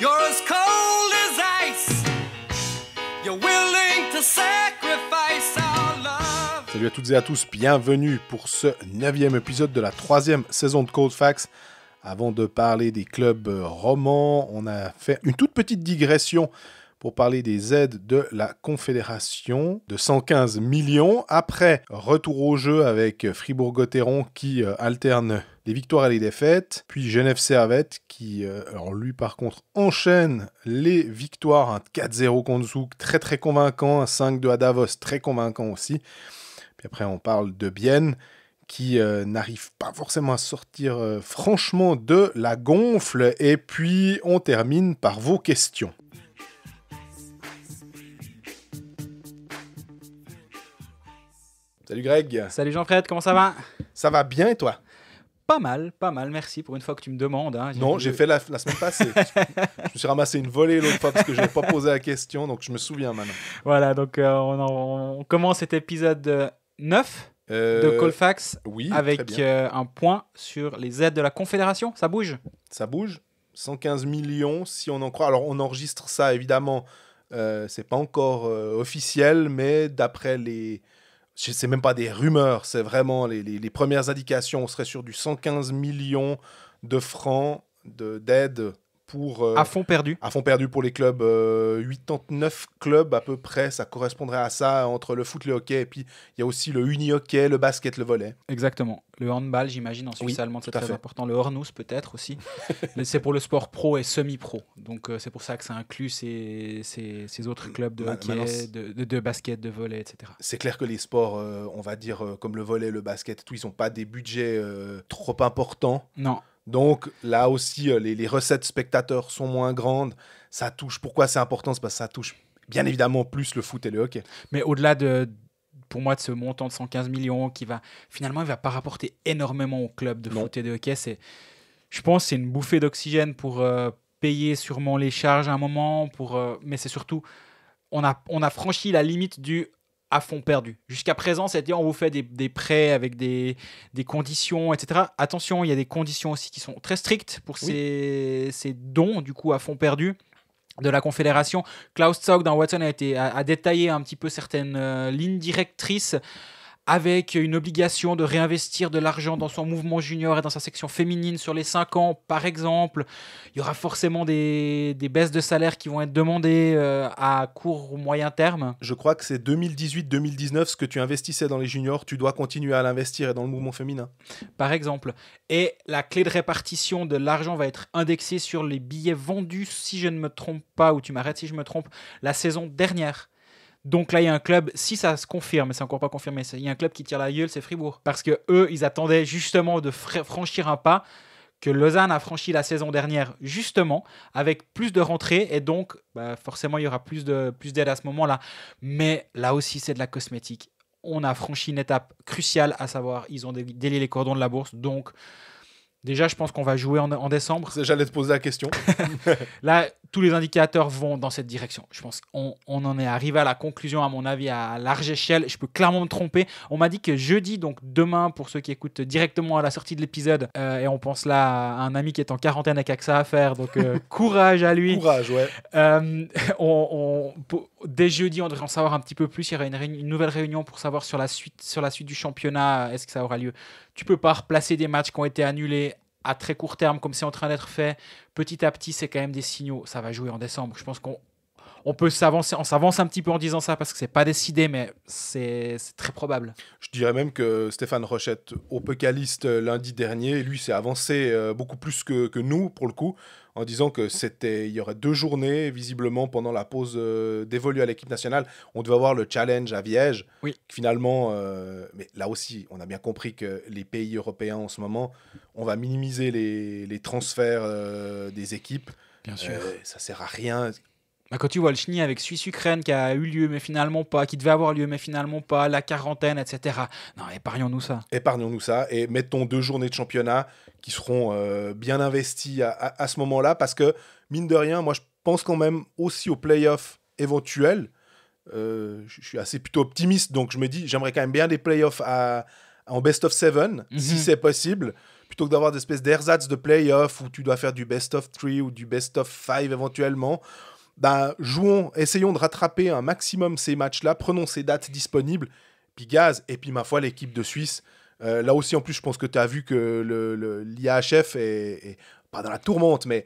You're cold as ice. You're willing to sacrifice our love. Salut à toutes et à tous, bienvenue pour ce neuvième épisode de la troisième saison de Cold Facts. Avant de parler des clubs euh, romans, on a fait une toute petite digression pour parler des aides de la Confédération de 115 millions. Après, retour au jeu avec Fribourg-Gotteron qui euh, alterne les victoires et les défaites. Puis Genève Servette qui, euh, lui par contre, enchaîne les victoires. Un 4-0 contre Zouk, très très convaincant. Un 5-2 à Davos, très convaincant aussi. Puis après, on parle de Bienne qui euh, n'arrive pas forcément à sortir euh, franchement de la gonfle. Et puis, on termine par vos questions. Salut Greg. Salut Jean-Fred, comment ça va Ça va bien et toi pas mal, pas mal, merci pour une fois que tu me demandes. Hein. non, j'ai fait la, semaine passée. je me suis ramassé une volée l'autre fois parce que je n'avais pas posé la question, donc je me souviens maintenant. Voilà, donc euh, on, commence cet épisode 9 euh, de euh, Colfax avec un point sur les aides de la Confédération. Ça bouge Ça bouge. 115 millions, si on en croit. Alors on enregistre ça, évidemment, c'est pas encore officiel, mais d'après les c'est même pas des rumeurs, c'est vraiment les, les, premières indications. On serait sur du 115 millions de francs d'aide euh, à fond perdu. À fond perdu pour les clubs. 89 euh, clubs à peu près, ça correspondrait à ça, entre le foot, le hockey, et puis il y a aussi le uni-hockey, le basket, le volet. Exactement. Le handball, j'imagine, en Suisse allemande, c'est très important. Le hornus, peut-être aussi. mais c'est pour le sport pro et semi-pro. Donc euh, c'est pour ça que ça inclut ces, ces, autres clubs de hockey, de, basket, de volet, etc. C'est clair que les sports, on va dire, comme le volet, le basket, tout, ils n'ont pas des budgets trop importants. Non. Donc là aussi, euh, les, recettes spectateurs sont moins grandes. Ça touche. Pourquoi c'est important C'est parce que ça touche bien évidemment plus le foot et le hockey. Mais au-delà de, pour moi, de ce montant de 115 millions qui va finalement, il va pas rapporter énormément au club de foot et de hockey. C'est, je pense, c'est une bouffée d'oxygène pour euh, payer sûrement les charges à un moment. Pour, euh, mais c'est surtout, on a franchi la limite du à fond perdu. Jusqu'à présent, c'est-à-dire on vous fait des, prêts avec des, conditions, etc. Attention, il y a des conditions aussi qui sont très strictes pour ces, dons, du coup, à fond perdu de la Confédération. Klaus Zog dans Watson a, été, détaillé un petit peu certaines euh, lignes directrices avec une obligation de réinvestir de l'argent dans son mouvement junior et dans sa section féminine sur les 5 ans, par exemple. Il y aura forcément des, baisses de salaire qui vont être demandées euh, à court ou moyen terme. Je crois que c'est 2018-2019, ce que tu investissais dans les juniors, tu dois continuer à l'investir dans le mouvement féminin. Par exemple. Et la clé de répartition de l'argent va être indexée sur les billets vendus, si je ne me trompe pas, ou tu m'arrêtes si je me trompe, la saison dernière. Donc là, il y a un club, si ça se confirme, c'est encore pas confirmé, il y a un club qui tire la gueule, c'est Fribourg. Parce que eux, ils attendaient justement de franchir un pas que Lausanne a franchi la saison dernière, justement, avec plus de rentrées, et donc bah, forcément il y aura plus de plus d'aide à ce moment-là. Mais là aussi, c'est de la cosmétique. On a franchi une étape cruciale, à savoir, ils ont délié les cordons de la bourse, donc déjà, je pense qu'on va jouer en, en décembre. J'allais te poser la question. là, tous les indicateurs vont dans cette direction. Je pense qu'on on en est arrivé à la conclusion, à mon avis, à large échelle. Je peux clairement me tromper. On m'a dit que jeudi, donc demain, pour ceux qui écoutent directement à la sortie de l'épisode, euh, et on pense là à un ami qui est en quarantaine et qui que ça à faire, donc euh, courage à lui. Courage, ouais. Euh, on, dès jeudi, on devrait en savoir un petit peu plus. Il y aura une, nouvelle réunion pour savoir sur la suite, sur la suite du championnat. Est-ce que ça aura lieu Tu peux pas replacer des matchs qui ont été annulés à très court terme, comme c'est en train d'être fait, petit à petit, c'est quand même des signaux. Ça va jouer en décembre. Je pense qu'on on peut s'avancer, on s'avance un petit peu en disant ça parce que c'est pas décidé, mais c'est très probable. Je dirais même que Stéphane Rochette, au Pécaliste euh, lundi dernier, lui s'est avancé euh, beaucoup plus que, nous pour le coup, en disant que c'était, il y aurait deux journées visiblement pendant la pause euh, dévolue à l'équipe nationale, on devait avoir le challenge à Viège. Oui. Finalement, mais là aussi, on a bien compris que les pays européens en ce moment, on va minimiser les, les transferts des équipes. Bien sûr. ça sert à rien bah, quand tu vois le chenille avec Suisse-Ukraine qui a eu lieu mais finalement pas, qui devait avoir lieu mais finalement pas, la quarantaine, etc. Non, épargnons-nous ça. Épargnons-nous ça et mettons deux journées de championnat qui seront euh, bien investies à, à, ce moment-là parce que, mine de rien, moi je pense quand même aussi aux playoffs éventuels. Euh, je suis assez plutôt optimiste donc je me dis j'aimerais quand même bien des playoffs à, en best of seven mhm. si c'est possible plutôt que d'avoir des espèces d'ersatz de playoffs où tu dois faire du best of three ou du best of five éventuellement bah, jouons, essayons de rattraper un maximum ces matchs-là, prenons ces dates disponibles, puis gaz, et puis ma foi, l'équipe de Suisse. Euh, là aussi, en plus, je pense que tu as vu que l'IAHF le, est, pas dans la tourmente, mais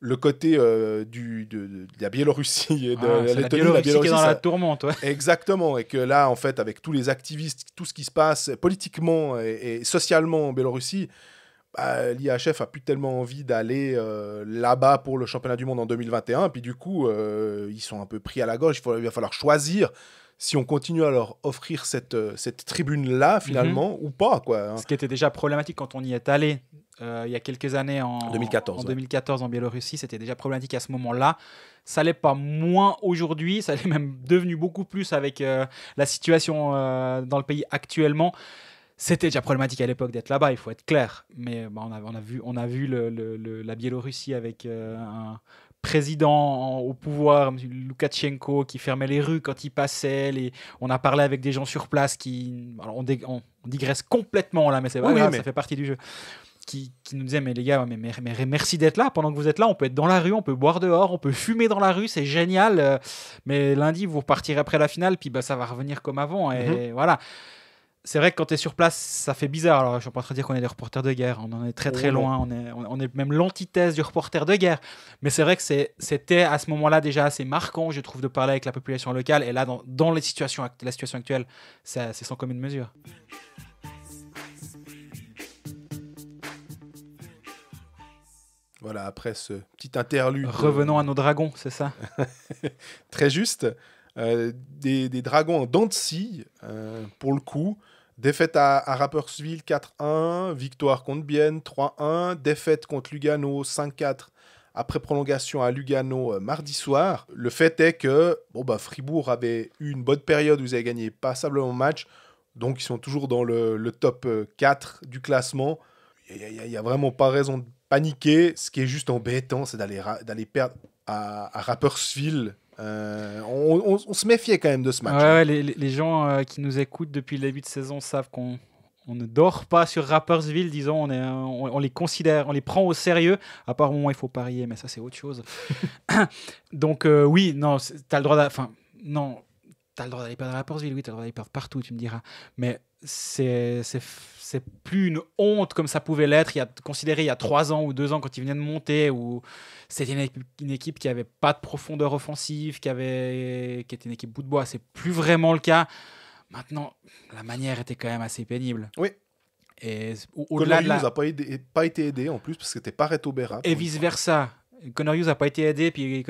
le côté euh, du, de, la Biélorussie et de ah, la, Biélorussie qui est dans la tourmente. Exactement, et que là, en fait, avec tous les activistes, tout ce qui se passe politiquement et socialement en Biélorussie, l'IHF a plus tellement envie d'aller euh, là-bas pour le championnat du monde en 2021. Puis du coup, euh, ils sont un peu pris à la gorge. Il, va falloir choisir si on continue à leur offrir cette, euh, cette tribune-là, mhm. finalement, ou pas. Quoi. Hein. Ce qui était déjà problématique quand on y est allé il y a quelques années en 2014 en, Biélorussie, c'était déjà problématique à ce moment-là. Ça l'est pas moins aujourd'hui, ça est même devenu beaucoup plus avec la situation dans le pays actuellement. C'était déjà problématique à l'époque d'être là-bas, il faut être clair. Mais bah, on, a, on, a, vu, on a vu le, la Biélorussie avec euh, un président au pouvoir, M. Loukachenko, qui fermait les rues quand il passait. Et On a parlé avec des gens sur place qui. on, digresse complètement là, mais c'est vrai, mais... ça fait partie du jeu. Qui, nous disait mais les gars mais, merci d'être là pendant que vous êtes là on peut être dans la rue on peut boire dehors on peut fumer dans la rue c'est génial euh, mais lundi vous repartirez après la finale puis bah, ça va revenir comme avant et mhm. voilà c'est vrai que quand tu es sur place, ça fait bizarre. Alors, je suis pas en train de dire qu'on est des reporters de guerre, hein. on en est très très loin, on est, on est même l'antithèse du reporter de guerre. Mais c'est vrai que c'était à ce moment-là déjà assez marquant, je trouve, de parler avec la population locale. Et là, dans, dans les situations, la situation actuelle, c'est sans commune mesure. Voilà, après ce petit interlude. Euh, Revenons à nos dragons, c'est ça Très juste. Euh, des, dragons en dents de euh, pour le coup. Défaite à, Rappersville Rapperswil 4-1, victoire contre Bienne 3-1, défaite contre Lugano 5-4 après prolongation à Lugano euh, mardi soir. Le fait est que bon, bah, Fribourg avait eu une bonne période où ils avaient gagné passablement match, donc ils sont toujours dans le, top 4 du classement. Il n'y a, vraiment pas raison de paniquer. Ce qui est juste embêtant, c'est d'aller perdre à, à Rapperswil euh, on, se méfiait quand même de ce match. Hein. les, gens euh, qui nous écoutent depuis le début de saison savent qu'on on ne dort pas sur Rappersville, disons, on, est, euh, on, les considère, on les prend au sérieux, à part au moment où il faut parier, mais ça c'est autre chose. Donc oui, non, t'as le droit Enfin, non, t'as le droit d'aller perdre à Rappersville, oui, t'as le droit d'aller partout, tu me diras. Mais c'est c'est plus une honte comme ça pouvait l'être il y a considéré il y a trois ans ou deux ans quand il venait de monter où c'était une, équipe qui avait pas de profondeur offensive qui avait qui était une équipe bout de bois c'est plus vraiment le cas maintenant la manière était quand même assez pénible oui et au n'a a pas, été aidé en plus parce que c'était pas Reto et vice versa Connor Hughes n'a pas été aidé, puis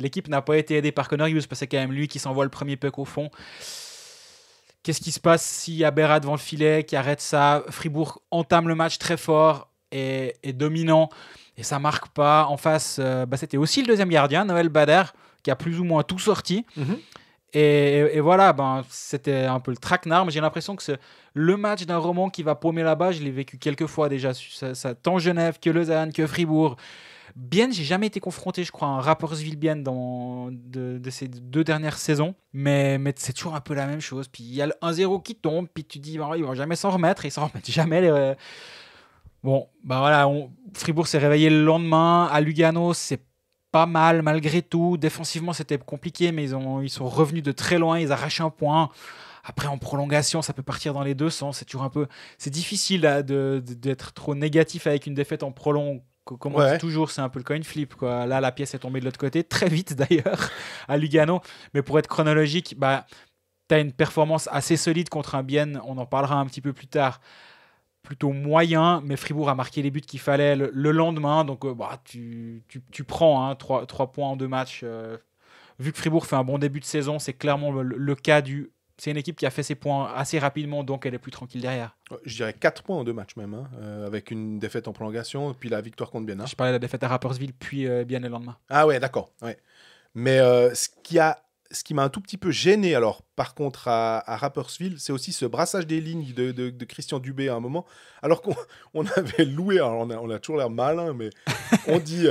l'équipe n'a pas été aidée par Connor Hughes, parce que c'est quand même lui qui s'envoie le premier puck au fond. Qu'est-ce qui se passe s'il y a Berat devant le filet qui arrête ça Fribourg entame le match très fort et dominant et ça marque pas. En face, euh, bah, c'était aussi le deuxième gardien, Noël Bader, qui a plus ou moins tout sorti. Mhm. Et, voilà, ben, c'était un peu le traquenard, mais j'ai l'impression que c'est le match d'un roman qui va paumer là-bas. Je l'ai vécu quelques fois déjà, ça, tant Genève que Lausanne, que Fribourg. Bien, j'ai jamais été confronté, je crois, à un rappersville bien dans de, de, ces deux dernières saisons, mais, c'est toujours un peu la même chose. Puis il y a le 1-0 qui tombe, puis tu dis, bah, ils vont jamais s'en remettre, Ils ils s'en remettent jamais. Euh. Bon, bah voilà, Fribourg s'est réveillé le lendemain, à Lugano, c'est pas mal malgré tout. Défensivement, c'était compliqué, mais ils, ont, ils sont revenus de très loin, ils arrachent un point. Après, en prolongation, ça peut partir dans les deux sens. C'est toujours un peu. C'est difficile d'être trop négatif avec une défaite en prolong Comment dit toujours, c'est un peu le coin flip. Quoi. Là, la pièce est tombée de l'autre côté, très vite d'ailleurs, à Lugano. Mais pour être chronologique, bah, tu as une performance assez solide contre un bien. on en parlera un petit peu plus tard, plutôt moyen, mais Fribourg a marqué les buts qu'il fallait le, lendemain. Donc, euh, bah, tu, prends hein, 3, points en deux matchs. Euh. vu que Fribourg fait un bon début de saison, c'est clairement le, cas du c'est une équipe qui a fait ses points assez rapidement, donc elle est plus tranquille derrière. Euh, je dirais 4 points en deux matchs même, hein, euh, avec une défaite en prolongation, puis la victoire contre Biennard. Je parlais de la défaite à Rappersville, puis euh, bien le lendemain. Ah ouais, d'accord. Ouais. Mais ce qui a ce qui m'a un tout petit peu gêné, alors, par contre, à, à Rappersville, c'est aussi ce brassage des lignes de, Christian Dubé à un moment. Alors qu'on avait loué, on, a, toujours l'air malin, mais on dit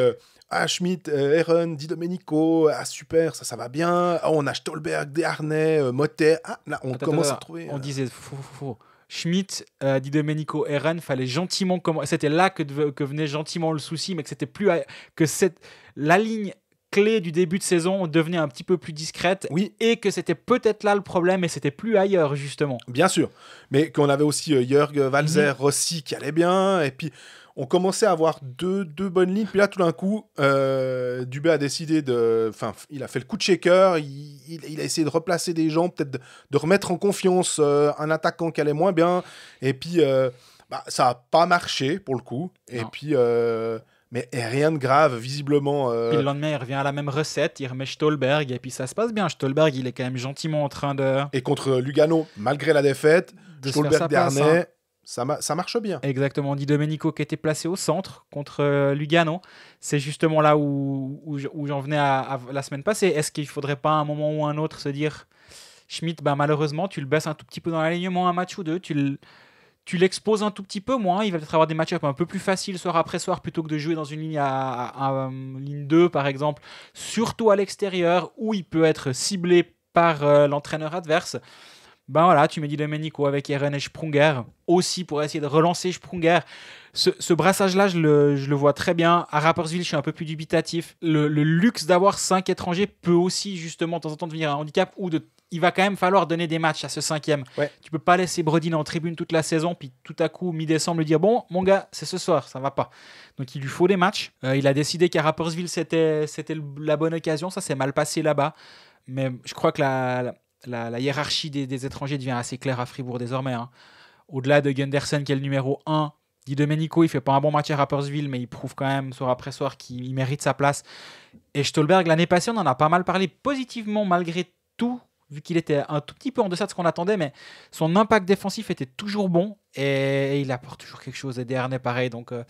ah, Schmidt, euh, Di Domenico, ah, super, ça, ça va bien. Ah, on a Stolberg, Desharnais, euh, Motet. Ah, là, on commence à trouver. On euh, disait Fou, fou, Schmidt, euh, Di Domenico, Aaron, fallait gentiment C'était là que, que, venait gentiment le souci, mais que c'était plus. que cette, la ligne clé du début de saison devenait un petit peu plus discrète. Oui. Et que c'était peut-être là le problème et c'était plus ailleurs, justement. Bien sûr. Mais qu'on avait aussi euh, Jörg Valzer, mhm. Rossi qui allait bien. Et puis on commençait à avoir deux, deux bonnes lignes. Puis là, tout d'un coup, euh, Dubé a décidé de. Enfin, il a fait le coup de shaker. Il, a essayé de replacer des gens, peut-être de, remettre en confiance euh, un attaquant qui allait moins bien. Et puis, euh, bah, ça n'a pas marché pour le coup. Et puis. mais rien de grave, visiblement. Puis le lendemain, il revient à la même recette, il remet Stolberg, et puis ça se passe bien. Stolberg, il est quand même gentiment en train de. Et contre Lugano, malgré la défaite, Stolberg dernier, ça, marche bien. Exactement. dit Domenico qui était placé au centre contre euh, Lugano. C'est justement là où, j'en venais à, la semaine passée. Est-ce qu'il ne faudrait pas à un moment ou un autre se dire Schmidt, bah, malheureusement, tu le baisses un tout petit peu dans l'alignement un match ou deux, tu l'exposes un tout petit peu moins. Il va peut-être avoir des matchs un peu plus faciles soir après soir plutôt que de jouer dans une ligne, à, hum, ligne 2, par exemple, surtout à l'extérieur où il peut être ciblé par euh, l'entraîneur adverse ben voilà, tu dis le Domenico avec Eren et Sprunger aussi pour essayer de relancer Sprunger. Ce, brassage-là, je le, vois très bien. À Rappersville, je suis un peu plus dubitatif. Le, luxe d'avoir cinq étrangers peut aussi, justement, de temps en temps devenir un handicap ou de il va quand même falloir donner des matchs à ce cinquième. Ouais. Tu peux pas laisser Brodin en tribune toute la saison, puis tout à coup, mi-décembre, dire Bon, mon gars, c'est ce soir, ça va pas. Donc il lui faut des matchs. Euh, il a décidé qu'à Rappersville, c'était la bonne occasion. Ça s'est mal passé là-bas. Mais je crois que la, la, hiérarchie des, étrangers devient assez claire à Fribourg désormais. Hein. Au-delà de Gunderson, qui est le numéro 1, Di Domenico, il fait pas un bon match à Rapperswil, mais il prouve quand même soir après soir qu'il mérite sa place. Et Stolberg, l'année passée, on en a pas mal parlé positivement malgré tout, vu qu'il était un tout petit peu en deçà de ce qu'on attendait, mais son impact défensif était toujours bon et, il apporte toujours quelque chose. Et dernier, pareil. Donc. Euh,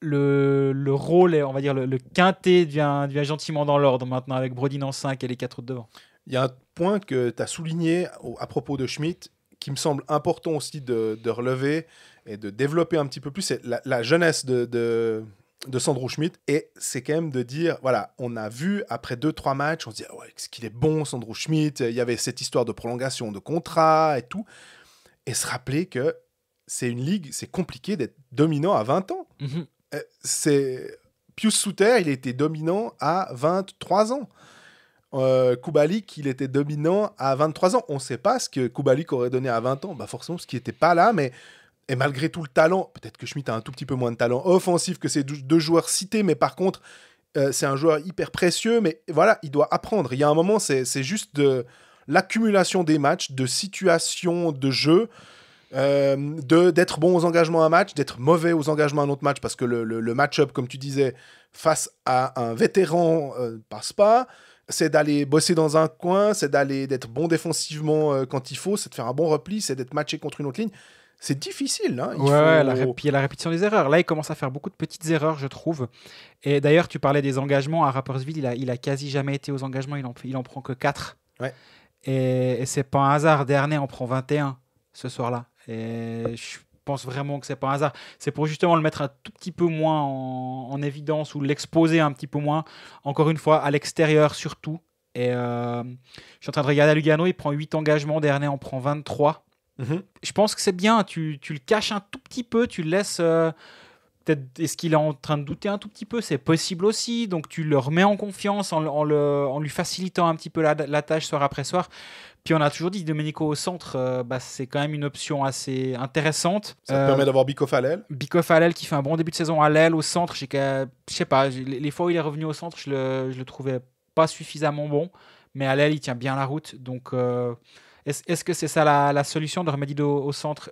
le, le, rôle, on va dire le, quintet devient, gentiment dans l'ordre maintenant avec Brodin en 5 et les quatre autres devant. Il y a un point que tu as souligné à propos de Schmitt qui me semble important aussi de, relever et de développer un petit peu plus, c'est la, jeunesse de, Sandro Schmidt. Et c'est quand même de dire, voilà, on a vu après deux, trois matchs, on se dit, ah ce qu'il est bon, Sandro Schmidt. Il y avait cette histoire de prolongation de contrat et tout. Et se rappeler que c'est une ligue, c'est compliqué d'être dominant à 20 ans. Mhm. Euh, c'est. Pius Souter, il était dominant à 23 ans euh, Kubalik, il était dominant à 23 ans. On ne sait pas ce que Kubalik aurait donné à 20 ans. Bah forcément, ce qui n'était pas là, mais et malgré tout le talent, peut-être que Schmitt a un tout petit peu moins de talent offensif que ces deux joueurs cités, mais par contre, euh, c'est un joueur hyper précieux. Mais voilà, il doit apprendre. Il y a un moment, c'est juste de l'accumulation des matchs, de situations, de jeux. Euh, d'être bon aux engagements à match, d'être mauvais aux engagements à un autre match, parce que le, match-up, comme tu disais, face à un vétéran euh, passe pas c'est d'aller bosser dans un coin, c'est d'aller d'être bon défensivement euh, quand il faut, c'est de faire un bon repli, c'est d'être matché contre une autre ligne. C'est difficile. Hein, il y a la, la répétition des erreurs. Là, il commence à faire beaucoup de petites erreurs, je trouve. Et d'ailleurs, tu parlais des engagements. À Rappersville, il a, il a quasi jamais été aux engagements. Il en, prend que 4. Et, c'est pas un hasard. Dernier, en prend 21 ce soir-là. Et je suis pense vraiment que c'est pas un hasard. C'est pour justement le mettre un tout petit peu moins en, évidence ou l'exposer un petit peu moins. Encore une fois, à l'extérieur surtout. Et euh, je suis en train de regarder à Lugano, il prend 8 engagements, Dernier en prend 23. Mhm. Je pense que c'est bien, tu, le caches un tout petit peu, tu le laisses. Euh, peut-être est-ce qu'il est en train de douter un tout petit peu C'est possible aussi. Donc tu le remets en confiance en, lui facilitant un petit peu la, la, tâche soir après soir. Puis on a toujours dit Domenico au centre, euh, bah, c'est quand même une option assez intéressante. Ça permet euh, d'avoir Bikoff à l'aile. Bikoff à l'aile qui fait un bon début de saison à l'aile, au centre. Je sais pas, les fois où il est revenu au centre, je le, le trouvais pas suffisamment bon. Mais à l'aile, il tient bien la route. Donc. Euh, est-ce, que c'est ça la, solution de Remedido au centre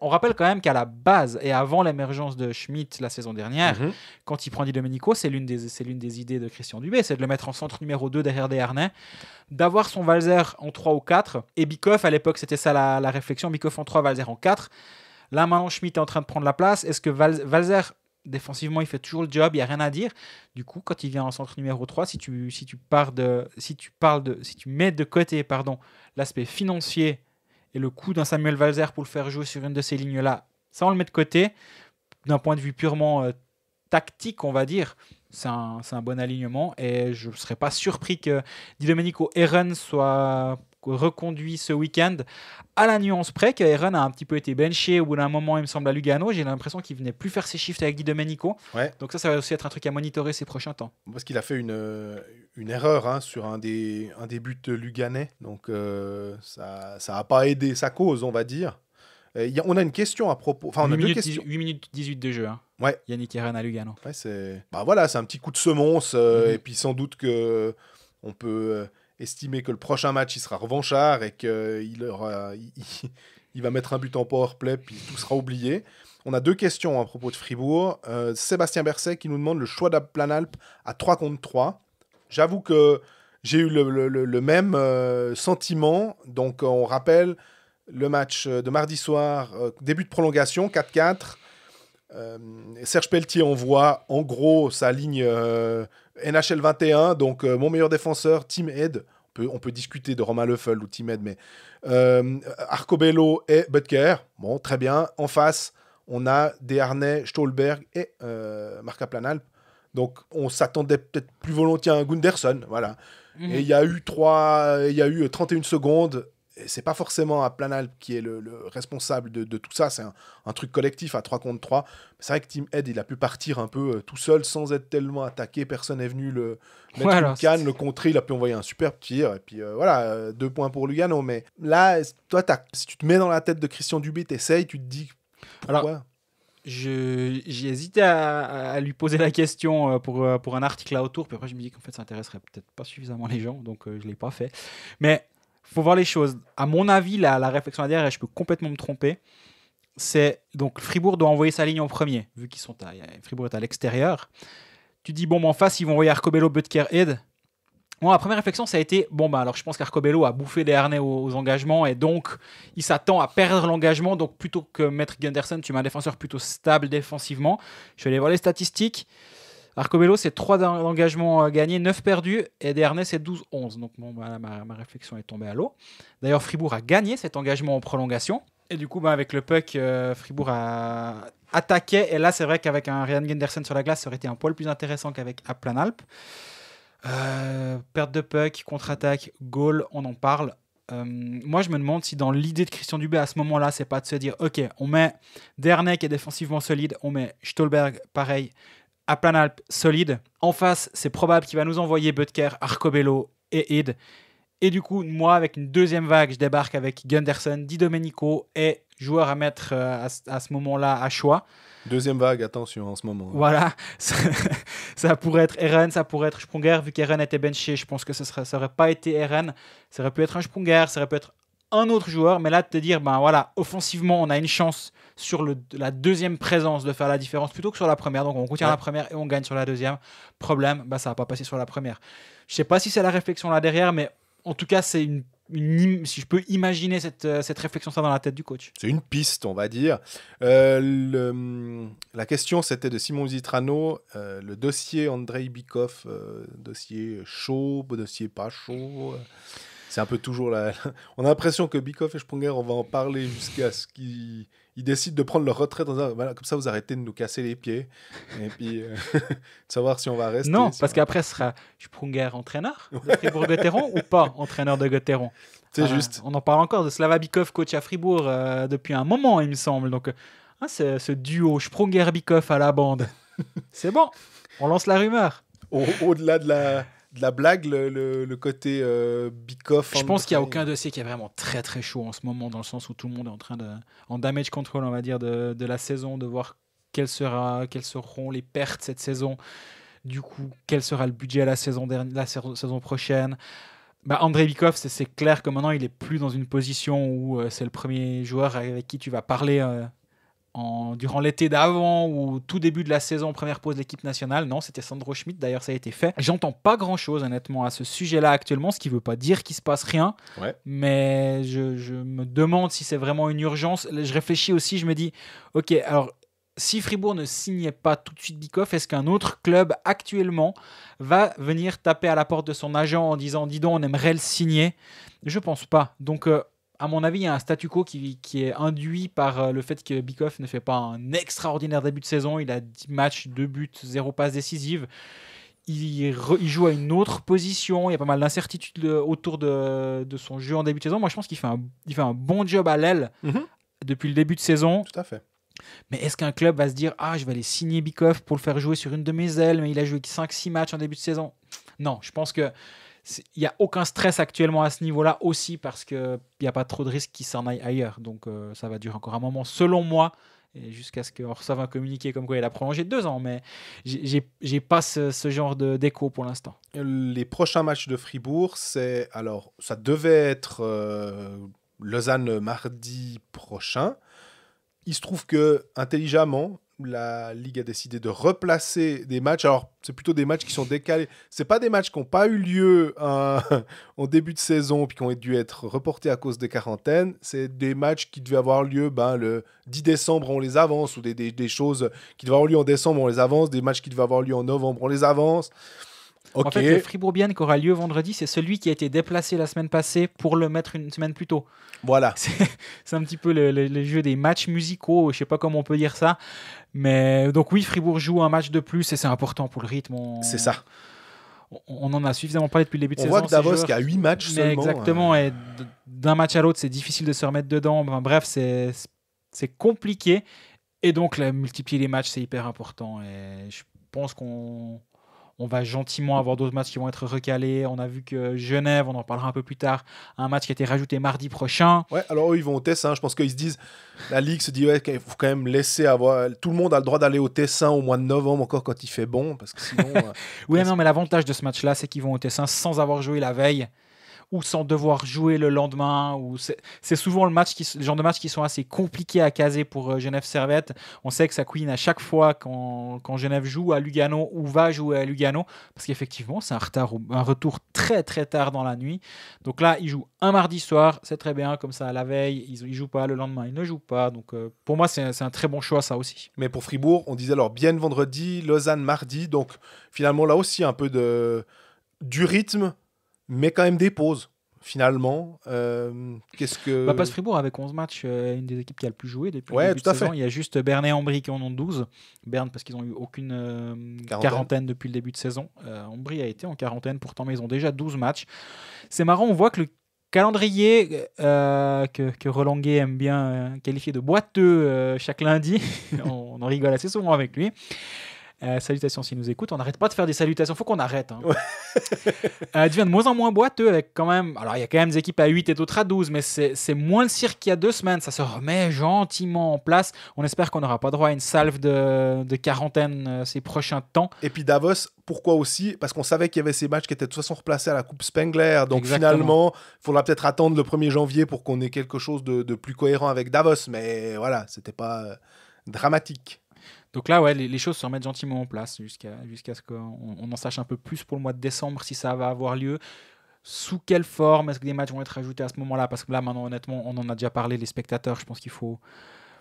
on rappelle quand même qu'à la base et avant l'émergence de Schmidt la saison dernière, mhm. quand il prend Di Domenico, c'est l'une des, des idées de Christian Dubé, c'est de le mettre en centre numéro 2 derrière des harnais, d'avoir son Valzer en 3 ou 4. Et Bikoff, à l'époque, c'était ça la, réflexion Bikoff en 3, Valzer en 4. Là, maintenant, Schmidt est en train de prendre la place. Est-ce que Valzer défensivement, il fait toujours le job, il n'y a rien à dire. Du coup, quand il vient en centre numéro 3, si tu, si tu, pars de, si tu, parles de, si tu mets de côté pardon, l'aspect financier et le coup d'un Samuel Valzer pour le faire jouer sur une de ces lignes-là, ça on le met de côté. D'un point de vue purement euh, tactique, on va dire, c'est un, bon alignement. Et je ne serais pas surpris que Di Domenico Eren soit reconduit ce week-end à la nuance près qu'Aaron a un petit peu été benché au bout d'un moment, il me semble, à Lugano. J'ai l'impression qu'il venait plus faire ses shifts avec Guy Domenico. Donc ça, ça va aussi être un truc à monitorer ces prochains temps. Parce qu'il a fait une, erreur hein, sur un des, un buts luganais. Donc euh, ça ça n'a pas aidé sa cause, on va dire. on a une question à propos. Enfin, on 8, a minutes, 18, de jeu. Hein. Yannick Eren à Lugano. Bah voilà, c'est un petit coup de semonce. Euh, mhm. Et puis sans doute que on peut euh, estimer que le prochain match, il sera revanchard et qu'il euh, il, il, va mettre un but en play puis tout sera oublié. On a deux questions à propos de Fribourg. Euh, Sébastien Berset qui nous demande le choix d'Aplanalp à 3 contre 3. J'avoue que j'ai eu le, le, même euh, sentiment. Donc, on rappelle le match de mardi soir, début de prolongation, 4-4. Serge Pelletier envoie en gros sa ligne NHL 21, donc euh, mon meilleur défenseur, Team Head. On peut, discuter de Romain Leffel ou Team Ed, mais euh, Arcobello et Butker. Bon, très bien. En face, on a Desharnais, Stolberg et euh, Marcaplanalp Marca Donc, on s'attendait peut-être plus volontiers à Gunderson. Voilà. Mhm. Et il y a eu il y a eu 31 secondes c'est pas forcément à Planalp qui est le, responsable de, tout ça, c'est un, truc collectif à 3 contre 3. C'est vrai que Team Ed, il a pu partir un peu euh, tout seul sans être tellement attaqué, personne n'est venu le mettre une canne, le contrer, il a pu envoyer un super tir, et puis euh, voilà, euh, deux points pour Lugano. Mais là, toi, si tu te mets dans la tête de Christian Dubé, t'essayes, tu te dis pourquoi Alors j'ai hésité à, lui poser la question pour, pour un article là autour, puis après je me dis qu'en fait ça intéresserait peut-être pas suffisamment les gens, donc je ne l'ai pas fait. Mais faut voir les choses. À mon avis, la, la réflexion à derrière, et je peux complètement me tromper, c'est donc Fribourg doit envoyer sa ligne en premier, vu qu'ils sont à, Fribourg est à l'extérieur. Tu dis, bon, en face, ils vont envoyer Arcobello, Butker, Ed. Moi, la première réflexion, ça a été, bon, bah alors je pense qu'Arcobello a bouffé des harnais aux, engagements et donc il s'attend à perdre l'engagement. Donc plutôt que mettre Gunderson, tu mets un défenseur plutôt stable défensivement. Je vais aller voir les statistiques. Arcobello, c'est 3 engagements gagnés, 9 perdus, et Dernay, c'est 12-11. Donc ma, réflexion est tombée à l'eau. D'ailleurs, Fribourg a gagné cet engagement en prolongation. Et du coup, bah, avec le puck, euh, Fribourg a attaqué. Et là, c'est vrai qu'avec un Ryan Genderson sur la glace, ça aurait été un poil plus intéressant qu'avec Aplanalp. Euh, perte de puck, contre-attaque, goal, on en parle. Euh, moi, je me demande si dans l'idée de Christian Dubé à ce moment-là, c'est pas de se dire, ok, on met Dernay qui est défensivement solide, on met Stolberg, pareil, à Planalp solide. En face, c'est probable qu'il va nous envoyer Butker, Arcobello et Id. Et du coup, moi, avec une deuxième vague, je débarque avec Gunderson, Di Domenico et joueur à mettre euh, à, ce moment-là à choix. Deuxième vague, attention en ce moment. Hein. Voilà, ça, pourrait être Eren, ça pourrait être Sprunger. Vu qu'Eren était benché, je pense que ce serait, ça n'aurait pas été Eren. Ça aurait pu être un Sprunger, ça aurait pu être un autre joueur, mais là, de te dire, ben voilà, offensivement, on a une chance sur le, la deuxième présence de faire la différence plutôt que sur la première. Donc on contient la première et on gagne sur la deuxième. Problème, bah, ça va pas passer sur la première. Je sais pas si c'est la réflexion là derrière, mais en tout cas, c'est une, si je peux imaginer cette, euh, cette réflexion ça dans la tête du coach. C'est une piste, on va dire. Euh, la question, c'était de Simon Zitrano, euh, le dossier Andrei Bikov, dossier chaud, dossier pas chaud. C'est un peu toujours la. On a l'impression que Bikoff et Sprunger, on va en parler jusqu'à ce qu'ils décident de prendre leur retraite. Dans un... voilà, comme ça, vous arrêtez de nous casser les pieds. Et puis, euh, de savoir si on va rester. Non, parce qu'après, ce sera Sprunger entraîneur de Fribourg-Gotteron ou pas entraîneur de Gotteron C'est juste. On en parle encore de Slava Bikoff, coach à Fribourg euh, depuis un moment, il me semble. Donc, hein, ce duo Sprunger-Bikoff à la bande. C'est bon, on lance la rumeur. Au-delà de la de la blague le, côté euh, Je pense qu'il n'y a aucun dossier qui est vraiment très très chaud en ce moment, dans le sens où tout le monde est en train de. en damage control, on va dire, de, la saison, de voir quelle sera, quelles seront les pertes cette saison. Du coup, quel sera le budget à la saison, dernière, la saison prochaine bah André Bikoff, c'est clair que maintenant, il est plus dans une position où euh, c'est le premier joueur avec qui tu vas parler euh, durant l'été d'avant ou tout début de la saison, première pause de l'équipe nationale. Non, c'était Sandro Schmidt, d'ailleurs ça a été fait. J'entends pas grand chose honnêtement à ce sujet-là actuellement, ce qui veut pas dire qu'il se passe rien, ouais. mais je, me demande si c'est vraiment une urgence. Je réfléchis aussi, je me dis, ok, alors si Fribourg ne signait pas tout de suite Bikoff, est-ce qu'un autre club actuellement va venir taper à la porte de son agent en disant, dis donc, on aimerait le signer Je pense pas. Donc. Euh, à mon avis, il y a un statu quo qui, est induit par euh, le fait que Bikoff ne fait pas un extraordinaire début de saison. Il a 10 matchs, 2 buts, 0 passes décisives. Il, joue à une autre position. Il y a pas mal d'incertitudes euh, autour de, son jeu en début de saison. Moi, je pense qu'il fait un, un bon job à l'aile mhm. depuis le début de saison. Tout à fait. Mais est-ce qu'un club va se dire Ah, je vais aller signer Bikoff pour le faire jouer sur une de mes ailes, mais il a joué 5-6 matchs en début de saison Non, je pense que il n'y a aucun stress actuellement à ce niveau-là aussi parce qu'il n'y a pas trop de risques qu'il s'en aille ailleurs. Donc euh, ça va durer encore un moment, selon moi, jusqu'à ce qu'on reçoive un communiqué comme quoi il a prolongé deux ans. Mais j'ai pas ce, genre genre d'écho pour l'instant. Les prochains matchs de Fribourg, c'est. Alors, ça devait être euh, Lausanne mardi prochain. Il se trouve que, intelligemment, la Ligue a décidé de replacer des matchs. Alors, c'est plutôt des matchs qui sont décalés. C'est pas des matchs qui n'ont pas eu lieu hein, en début de saison puis qui ont dû être reportés à cause des quarantaines. C'est des matchs qui devaient avoir lieu ben, le 10 décembre, on les avance, ou des, des choses qui devaient avoir lieu en décembre, on les avance, des matchs qui devaient avoir lieu en novembre, on les avance. En fait, le fribourg qui aura lieu vendredi, c'est celui qui a été déplacé la semaine passée pour le mettre une semaine plus tôt. Voilà. C'est un petit peu le, jeu des matchs musicaux, je sais pas comment on peut dire ça. Mais donc oui, Fribourg joue un match de plus et c'est important pour le rythme. C'est ça on en a suffisamment parlé depuis le début de on saison. On voit que Davos qui a 8 matchs seulement. Exactement, euh. d'un match à l'autre, c'est difficile de se remettre dedans. bref, c'est compliqué. Et donc, multiplier les matchs, c'est hyper important. Et je pense qu'on on va gentiment avoir d'autres matchs qui vont être recalés. On a vu que Genève, on en parlera un peu plus tard, un match qui a été rajouté mardi prochain. Ouais, alors ils vont au Tessin. Je pense qu'ils se disent, la Ligue se dit, ouais, il faut quand même laisser avoir. Tout le monde a le droit d'aller au Tessin au mois de novembre encore quand il fait bon, parce que sinon. Euh, oui, non, mais l'avantage de ce match-là, c'est qu'ils vont au Tessin sans avoir joué la veille ou sans devoir jouer le lendemain. Ou c'est souvent le match qui, genre de match qui sont assez compliqués à caser pour euh, Genève Servette. On sait que ça queen à chaque fois quand, quand Genève joue à Lugano ou va jouer à Lugano, parce qu'effectivement, c'est un, retard, un retour très très tard dans la nuit. Donc là, ils jouent un mardi soir, c'est très bien, comme ça, à la veille, ils ne jouent pas, le lendemain, ils ne jouent pas. Donc euh, pour moi, c'est un très bon choix, ça aussi. Mais pour Fribourg, on disait alors bien vendredi, Lausanne mardi, donc finalement là aussi un peu de du rythme mais quand même des pauses finalement. Euh, qu'est-ce que. Bah, passe Fribourg avec 11 matchs, euh, une des équipes qui a le plus joué depuis le début de saison. Il y a juste bernet et Ambry qui en ont 12. Berne parce qu'ils n'ont eu aucune euh, quarantaine. depuis le début de saison. Ambry a été en quarantaine pourtant, mais ils ont déjà 12 matchs. C'est marrant, on voit que le calendrier que, que aime bien qualifier de boiteux chaque lundi. on, on, en rigole assez souvent avec lui. Euh, salutations s'ils nous écoutent. On n'arrête pas de faire des salutations. Faut qu'on arrête. Hein. Euh, devient de moins en moins boiteux avec quand même. Alors, il y a quand même des équipes à 8 et d'autres à 12, mais c'est moins le cirque qu'il y a deux semaines. Ça se remet gentiment en place. On espère qu'on n'aura pas droit à une salve de, quarantaine euh, ces prochains temps. Et puis Davos, pourquoi aussi Parce qu'on savait qu'il y avait ces matchs qui étaient de toute façon replacés à la Coupe Spengler. Donc finalement, il faudra peut-être attendre le 1er janvier pour qu'on ait quelque chose de, plus cohérent avec Davos. Mais voilà, c'était pas dramatique. Donc là, ouais, les, choses se remettent gentiment en place jusqu'à jusqu'à ce qu'on en sache un peu plus pour le mois de décembre si ça va avoir lieu. Sous quelle forme Est-ce que des matchs vont être ajoutés à ce moment-là Parce que là, maintenant, honnêtement, on en a déjà parlé, les spectateurs, je pense qu'il faut,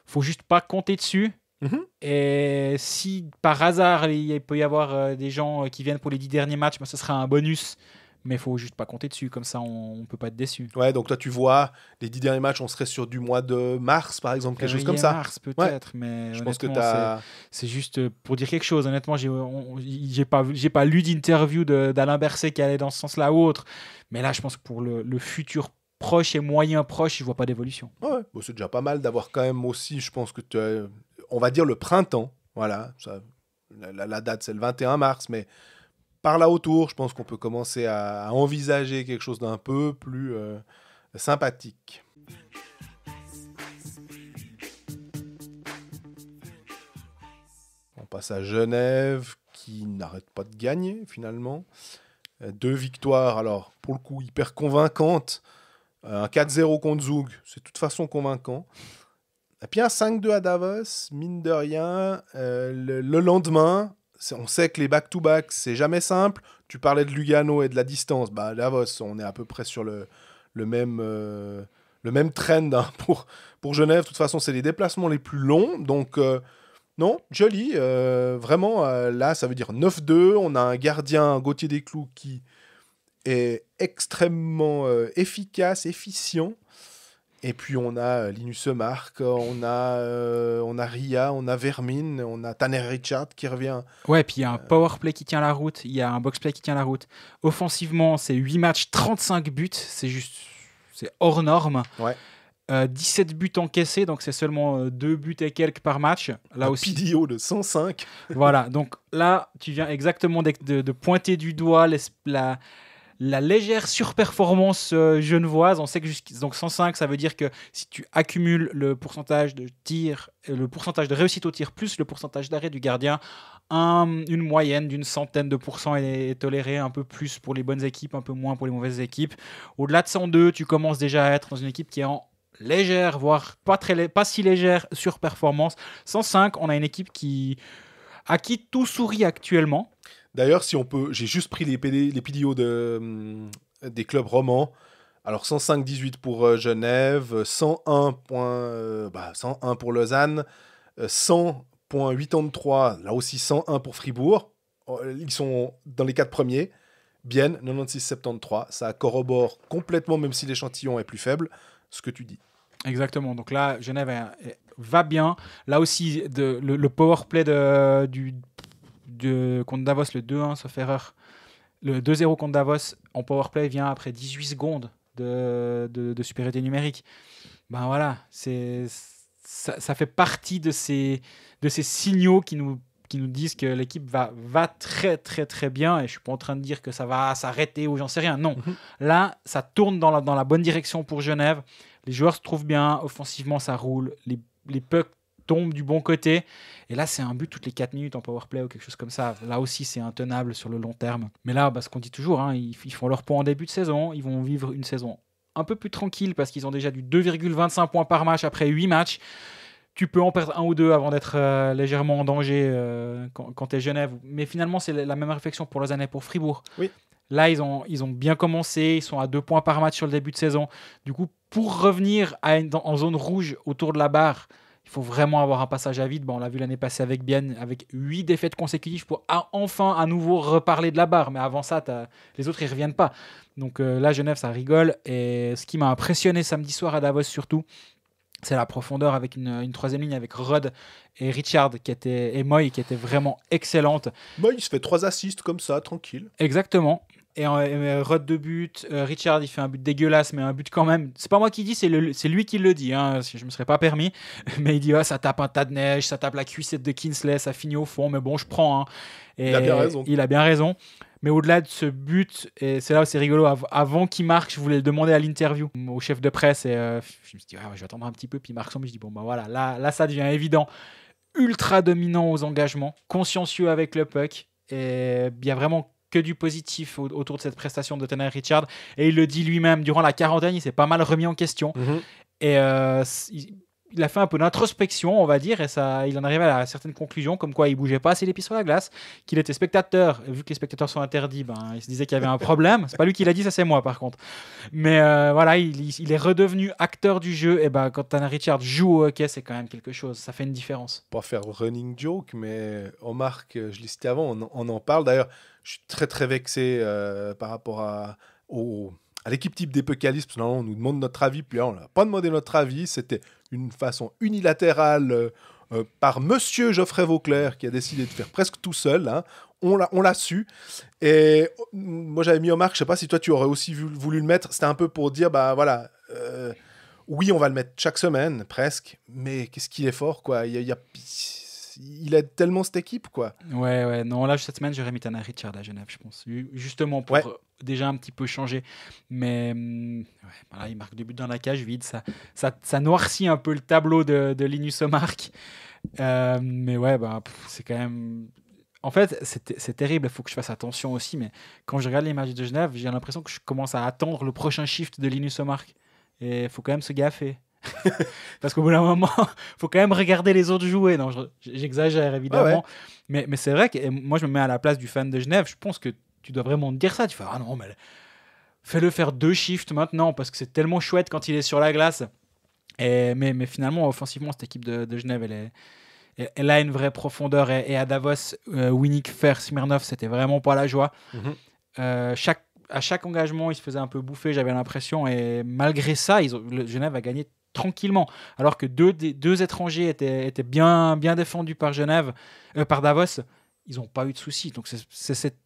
faut juste pas compter dessus. Mhm. Et si par hasard il peut y avoir euh, des gens euh, qui viennent pour les dix derniers matchs, ben, ce sera un bonus mais faut juste pas compter dessus, comme ça on, on peut pas être déçu. Ouais, donc toi tu vois, les dix derniers matchs, on serait sur du mois de mars par exemple, quelque chose comme ça. Mars peut-être, mais je pense que c'est juste euh, pour dire quelque chose. Honnêtement, j'ai pas j'ai pas lu d'interview d'Alain Berset qui allait dans ce sens-là ou autre, mais là je pense que pour le, futur proche et moyen proche, je vois pas d'évolution. Ouais, c'est déjà pas mal d'avoir quand même aussi, je pense que tu as, on va dire le printemps, voilà, ça, la, la, date c'est le 21 mars, mais par là autour, je pense qu'on peut commencer à, envisager quelque chose d'un peu plus euh, sympathique. On passe à Genève qui n'arrête pas de gagner finalement. Euh, deux victoires, alors pour le coup hyper convaincantes. Euh, un 4-0 contre Zug, c'est de toute façon convaincant. Et puis un 5-2 à Davos, mine de rien, le lendemain, on sait que les back-to-back, c'est jamais simple. Tu parlais de Lugano et de la distance. Bah, Davos, on est à peu près sur le, euh, même, trend hein, pour, Genève. De toute façon, c'est les déplacements les plus longs. Donc, euh, non, joli. Euh, vraiment, là, ça veut dire 9-2. On a un gardien, Gauthier clous, qui est extrêmement efficace, efficient. Et puis on a euh, Linus Mark, on a, euh, on a Ria, on a Vermin, on a Tanner Richard qui revient. Ouais, puis il y a un euh, power play qui tient la route, il y a un box play qui tient la route. Offensivement, c'est 8 matchs, 35 buts, c'est juste c'est hors norme. Ouais. 17 buts encaissés, donc c'est seulement 2 buts et quelques par match. Là aussi. PDO de 105. voilà, donc là, tu viens exactement de, pointer du doigt les, la, la légère surperformance euh, genevoise. On sait que jusqu'à donc 105, ça veut dire que si tu accumules le pourcentage de euh, le pourcentage de réussite au tir plus le pourcentage d'arrêt du gardien, une moyenne d'une centaine de pourcents est, toléré, tolérée, un peu plus pour les bonnes équipes, un peu moins pour les mauvaises équipes. Au-delà de 102, tu commences déjà à être dans une équipe qui est en légère, voire pas, très, pas si légère surperformance. 105, on a une équipe qui à qui tout sourit actuellement D'ailleurs, si on peut, j'ai juste pris les, PD, euh, des clubs romans. Alors 105-18 pour euh, Genève, 101, 101 euh, bah, pour Lausanne, 100.83, là aussi 101 pour Fribourg. Oh, ils sont dans les quatre premiers. Bien, 96-73. Ça corrobore complètement, même si l'échantillon est plus faible, ce que tu dis. Exactement. Donc là, Genève va bien. Là aussi, le, power play du de, contre Davos, le 2-1, sauf erreur. Le 2-0 contre Davos en powerplay vient après 18 secondes de, de, supériorité numérique. Ben voilà, c'est, ça, fait partie de ces, de ces signaux qui nous, qui nous disent que l'équipe va, va très très très bien. Et je suis pas en train de dire que ça va s'arrêter ou j'en sais rien. Non, mhm. là, ça tourne dans la, dans la bonne direction pour Genève. Les joueurs se trouvent bien, offensivement ça roule, les, les pucks tombe du bon côté. Et là, c'est un but toutes les 4 minutes en power play ou quelque chose comme ça. Là aussi, c'est intenable sur le long terme. Mais là, parce ce qu'on dit toujours, hein, ils, font leur point en début de saison. Ils vont vivre une saison un peu plus tranquille parce qu'ils ont déjà du 2,25 points par match après 8 matchs. Tu peux en perdre un ou deux avant d'être euh, légèrement en danger euh, quand, quand tu es Genève. Mais finalement, c'est la même réflexion pour Lausanne et pour Fribourg. Oui. Là, ils ont, ils ont bien commencé, ils sont à 2 points par match sur le début de saison. Du coup, pour revenir en zone rouge autour de la barre, faut vraiment avoir un passage à vide. Bon, on l'a vu l'année passée avec Bien, avec huit défaites consécutives pour enfin à nouveau reparler de la barre. Mais avant ça, les autres, ils reviennent pas. Donc euh, là, Genève, ça rigole. Et ce qui m'a impressionné samedi soir à Davos surtout, c'est la profondeur avec une, troisième ligne avec Rod et Richard qui était, et Moy qui était vraiment excellente. Moy, il se fait trois assists comme ça, tranquille. Exactement et, euh, euh, Rod de but. Euh, Richard, il fait un but dégueulasse, mais un but quand même. C'est pas moi qui dis, c'est lui qui le dit. Hein, si je me serais pas permis. Mais il dit ah, ça tape un tas de neige, ça tape la cuissette de Kinsley, ça finit au fond, mais bon, je prends. Hein. il a bien raison. Mais au-delà de ce but, et c'est là où c'est rigolo, avant qu'il marque, je voulais le demander à l'interview au chef de presse. Et je me suis dit, ah, je vais attendre un petit peu. Puis il marque but. Je dis, bon, bah voilà, là, là, ça devient évident. Ultra dominant aux engagements, consciencieux avec le puck. Et il y a vraiment que du positif autour de cette prestation de Tanner Richard. Et il le dit lui-même, durant la quarantaine, il s'est pas mal remis en question. Mhm. Et euh, il a fait un peu d'introspection, on va dire, et ça, il en arrivait à la certaines conclusions, comme quoi il bougeait pas assez les sur la glace, qu'il était spectateur. Et vu que les spectateurs sont interdits, ben, il se disait qu'il y avait un problème. C'est pas lui qui l'a dit, ça c'est moi par contre. Mais euh, voilà, il, est redevenu acteur du jeu. Et ben, quand Tanner Richard joue au hockey, c'est quand même quelque chose. Ça fait une différence. pour faire running joke, mais on marque, je l'ai cité avant, on en parle d'ailleurs. Je suis très très vexé euh, par rapport à, au, à l'équipe type d'Epecalypse. Normalement, on nous demande notre avis, puis là, on n'a pas demandé notre avis. C'était une façon unilatérale euh, euh, par Monsieur Geoffrey Vauclair qui a décidé de faire presque tout seul. Hein. On l'a, on l'a su. Et mm, moi, j'avais mis en marque, je sais pas si toi, tu aurais aussi voulu le mettre. C'était un peu pour dire, bah voilà, oui, on va le mettre chaque semaine, presque, mais qu'est-ce qu'il est fort, quoi. Il y a il a tellement cette équipe, quoi. Ouais, ouais. Non, là, cette semaine, j'aurais mis Tana Richard à Genève, je pense. Justement, pour euh, déjà un petit peu changer. Mais mm, bah il marque du but dans la cage vide. Ça, ça, noircit un peu le tableau de, Linus Omark. Euh, mais ouais, bah, c'est quand même. En fait, c'est terrible, il faut que je fasse attention aussi, mais quand je regarde les matchs de Genève, j'ai l'impression que je commence à attendre le prochain shift de Linus Omark. Et il faut quand même se gaffer. Parce qu'au bout d'un moment, faut quand même regarder les autres jouer. Non, j'exagère évidemment. Mais, mais c'est vrai que moi, je me mets à la place du fan de Genève. Je pense que tu dois vraiment dire ça. Tu fais Ah non, mais fais-le faire deux shifts maintenant parce que c'est tellement chouette quand il est sur la glace. Et, mais, mais finalement, offensivement, cette équipe de, Genève, elle est elle a une vraie profondeur. Et, à Davos, euh, Winnick, Fer, Smirnov, c'était vraiment pas la joie. Mhm. Euh, chaque, à chaque engagement, il se faisait un peu bouffer, j'avais l'impression. Et malgré ça, ils ont, Genève a gagné tranquillement. Alors que deux, deux étrangers étaient, étaient bien, bien défendus par Genève, euh, par Davos, ils n'ont pas eu de soucis. Donc c'est cette,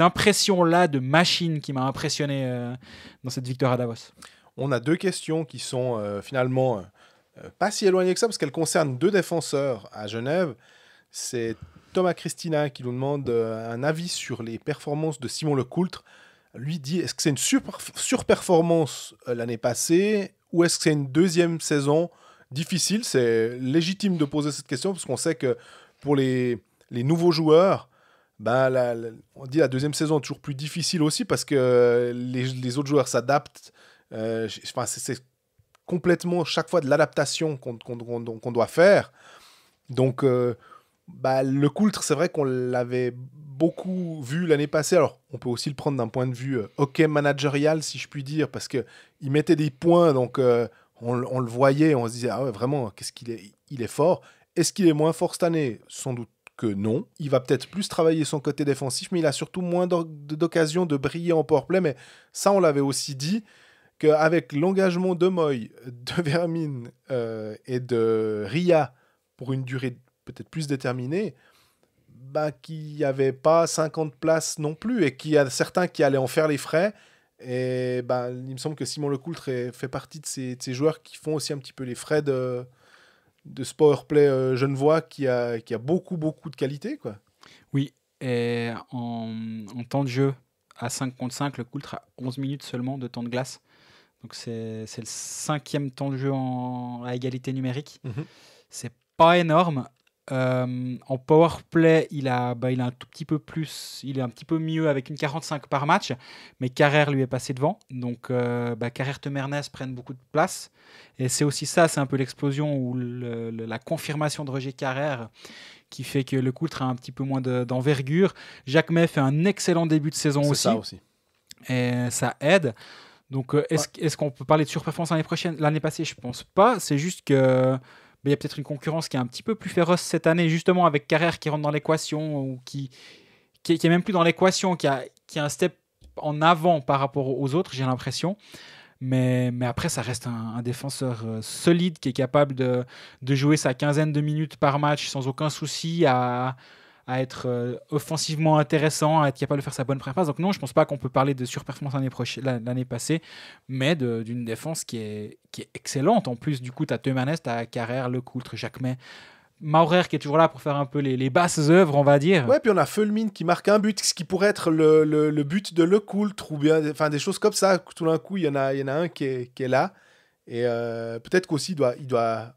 impression-là de machine qui m'a impressionné euh, dans cette victoire à Davos. On a deux questions qui sont euh, finalement pas si éloignées que ça, parce qu'elles concernent deux défenseurs à Genève. C'est Thomas Christina qui nous demande un avis sur les performances de Simon Lecoultre. Lui dit, est-ce que c'est une surperformance l'année passée ou est-ce que c'est une deuxième saison difficile C'est légitime de poser cette question parce qu'on sait que pour les, les nouveaux joueurs, ben, on dit la deuxième saison est toujours plus difficile aussi parce que les, les autres joueurs s'adaptent. Euh, c'est complètement chaque fois de l'adaptation qu'on qu'on doit faire. Donc, euh, ben, le coultre, c'est vrai qu'on l'avait beaucoup vu l'année passée. Alors, on peut aussi le prendre d'un point de vue euh, hockey managérial, si je puis dire, parce qu'il mettait des points, donc euh, on, le voyait, on se disait, ah ouais, vraiment, qu'est-ce qu'il est, il est fort. Est-ce qu'il est moins fort cette année Sans doute que non. Il va peut-être plus travailler son côté défensif, mais il a surtout moins d'occasion de briller en powerplay. Mais ça, on l'avait aussi dit, qu'avec l'engagement de Moy, de Vermin euh, et de Ria pour une durée peut-être plus déterminée, bah, qui n'avait pas 50 places non plus et qui a certains qui allaient en faire les frais. Et ben il me semble que Simon Lecoultre fait partie de ces, ces, joueurs qui font aussi un petit peu les frais de, de ce powerplay euh, genevois qui a, qui a beaucoup, beaucoup de qualité. Quoi. Oui, et en, temps de jeu à 5 contre 5, Lecoultre a 11 minutes seulement de temps de glace. Donc c'est le cinquième temps de jeu en, à égalité numérique. Mhm. C'est pas énorme, euh, en power play, il a, bah, il a un tout petit peu plus, il est un petit peu mieux avec une 45 par match, mais Carrère lui est passé devant. Donc euh, bah, Carrère prennent beaucoup de place. Et c'est aussi ça, c'est un peu l'explosion ou la confirmation de Roger Carrère qui fait que le Coultre a un petit peu moins d'envergure. Jacques May fait un excellent début de saison aussi. Ça aussi. Et ça aide. Donc euh, est-ce qu'on peut parler de surperformance l'année prochaine L'année passée, je pense pas. C'est juste que il y a peut-être une concurrence qui est un petit peu plus féroce cette année, justement avec Carrère qui rentre dans l'équation ou qui, qui, est même plus dans l'équation, qui a, qui a un step en avant par rapport aux autres, j'ai l'impression. Mais, mais, après, ça reste un, défenseur euh, solide qui est capable de, de, jouer sa quinzaine de minutes par match sans aucun souci à, à être euh, offensivement intéressant, à être capable de faire sa bonne première Donc non, je pense pas qu'on peut parler de surperformance l'année, prochaine, l'année passée, mais d'une défense qui est, qui est excellente. En plus, du coup, tu as Temanes, tu as Carrère, Lecoultre, Jacquemet. Maurer qui est toujours là pour faire un peu les, basses œuvres, on va dire. Ouais, puis on a Fulmine qui marque un but, ce qui pourrait être le, le, but de Lecoultre ou bien enfin, des choses comme ça. Tout d'un coup, il y en a, y en a un qui est, qui est là. Et euh, peut-être qu'aussi, doit, il doit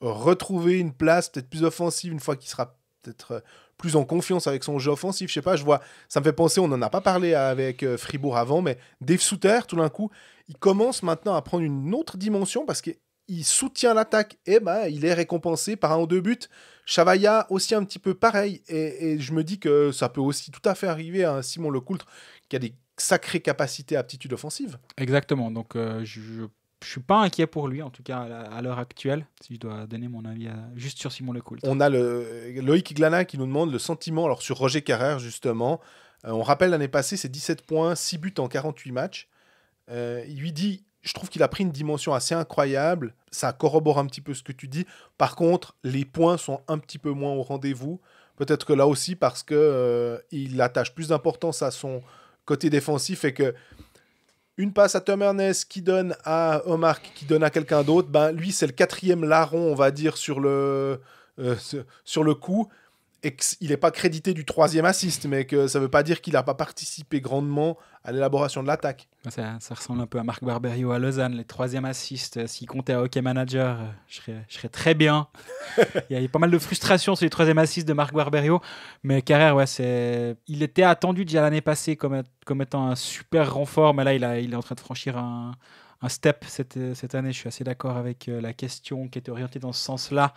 retrouver une place peut-être plus offensive une fois qu'il sera peut-être euh, plus en confiance avec son jeu offensif. Je sais pas, je vois, ça me fait penser, on n'en a pas parlé avec euh, Fribourg avant, mais Dave Souter, tout d'un coup, il commence maintenant à prendre une autre dimension parce qu'il soutient l'attaque et eh ben, il est récompensé par un ou deux buts. Chavaya aussi un petit peu pareil. Et, je me dis que ça peut aussi tout à fait arriver à un Simon Lecoultre qui a des sacrées capacités, aptitudes offensives. Exactement. Donc euh, je je suis pas inquiet pour lui, en tout cas à l'heure actuelle, si je dois donner mon avis juste sur Simon Lecoultre. On a le... Loïc Glana qui nous demande le sentiment, alors sur Roger Carrère justement, euh, on rappelle l'année passée, c'est 17 points, 6 buts en 48 matchs. Euh, il lui dit, je trouve qu'il a pris une dimension assez incroyable, ça corrobore un petit peu ce que tu dis, par contre, les points sont un petit peu moins au rendez-vous, peut-être que là aussi parce qu'il euh, attache plus d'importance à son côté défensif et que une passe à Tom Ernest qui donne à Omar, qui donne à quelqu'un d'autre. Ben, lui, c'est le quatrième larron, on va dire, sur le, euh, sur le coup. Et il n'est pas crédité du troisième assist, mais que ça ne veut pas dire qu'il n'a pas participé grandement à l'élaboration de l'attaque. Bah, ça, ressemble un peu à Marc Barberio à Lausanne, les troisième assistes. Euh, s'il comptait à Hockey Manager, euh, je serais, très bien. il y a eu pas mal de frustration sur les troisième assistes de Marc Barberio. Mais Carrère, ouais, c'est... il était attendu déjà l'année passée comme, comme étant un super renfort. Mais là, il, a, il est en train de franchir un, step cette, cette, année. Je suis assez d'accord avec euh, la question qui était orientée dans ce sens-là.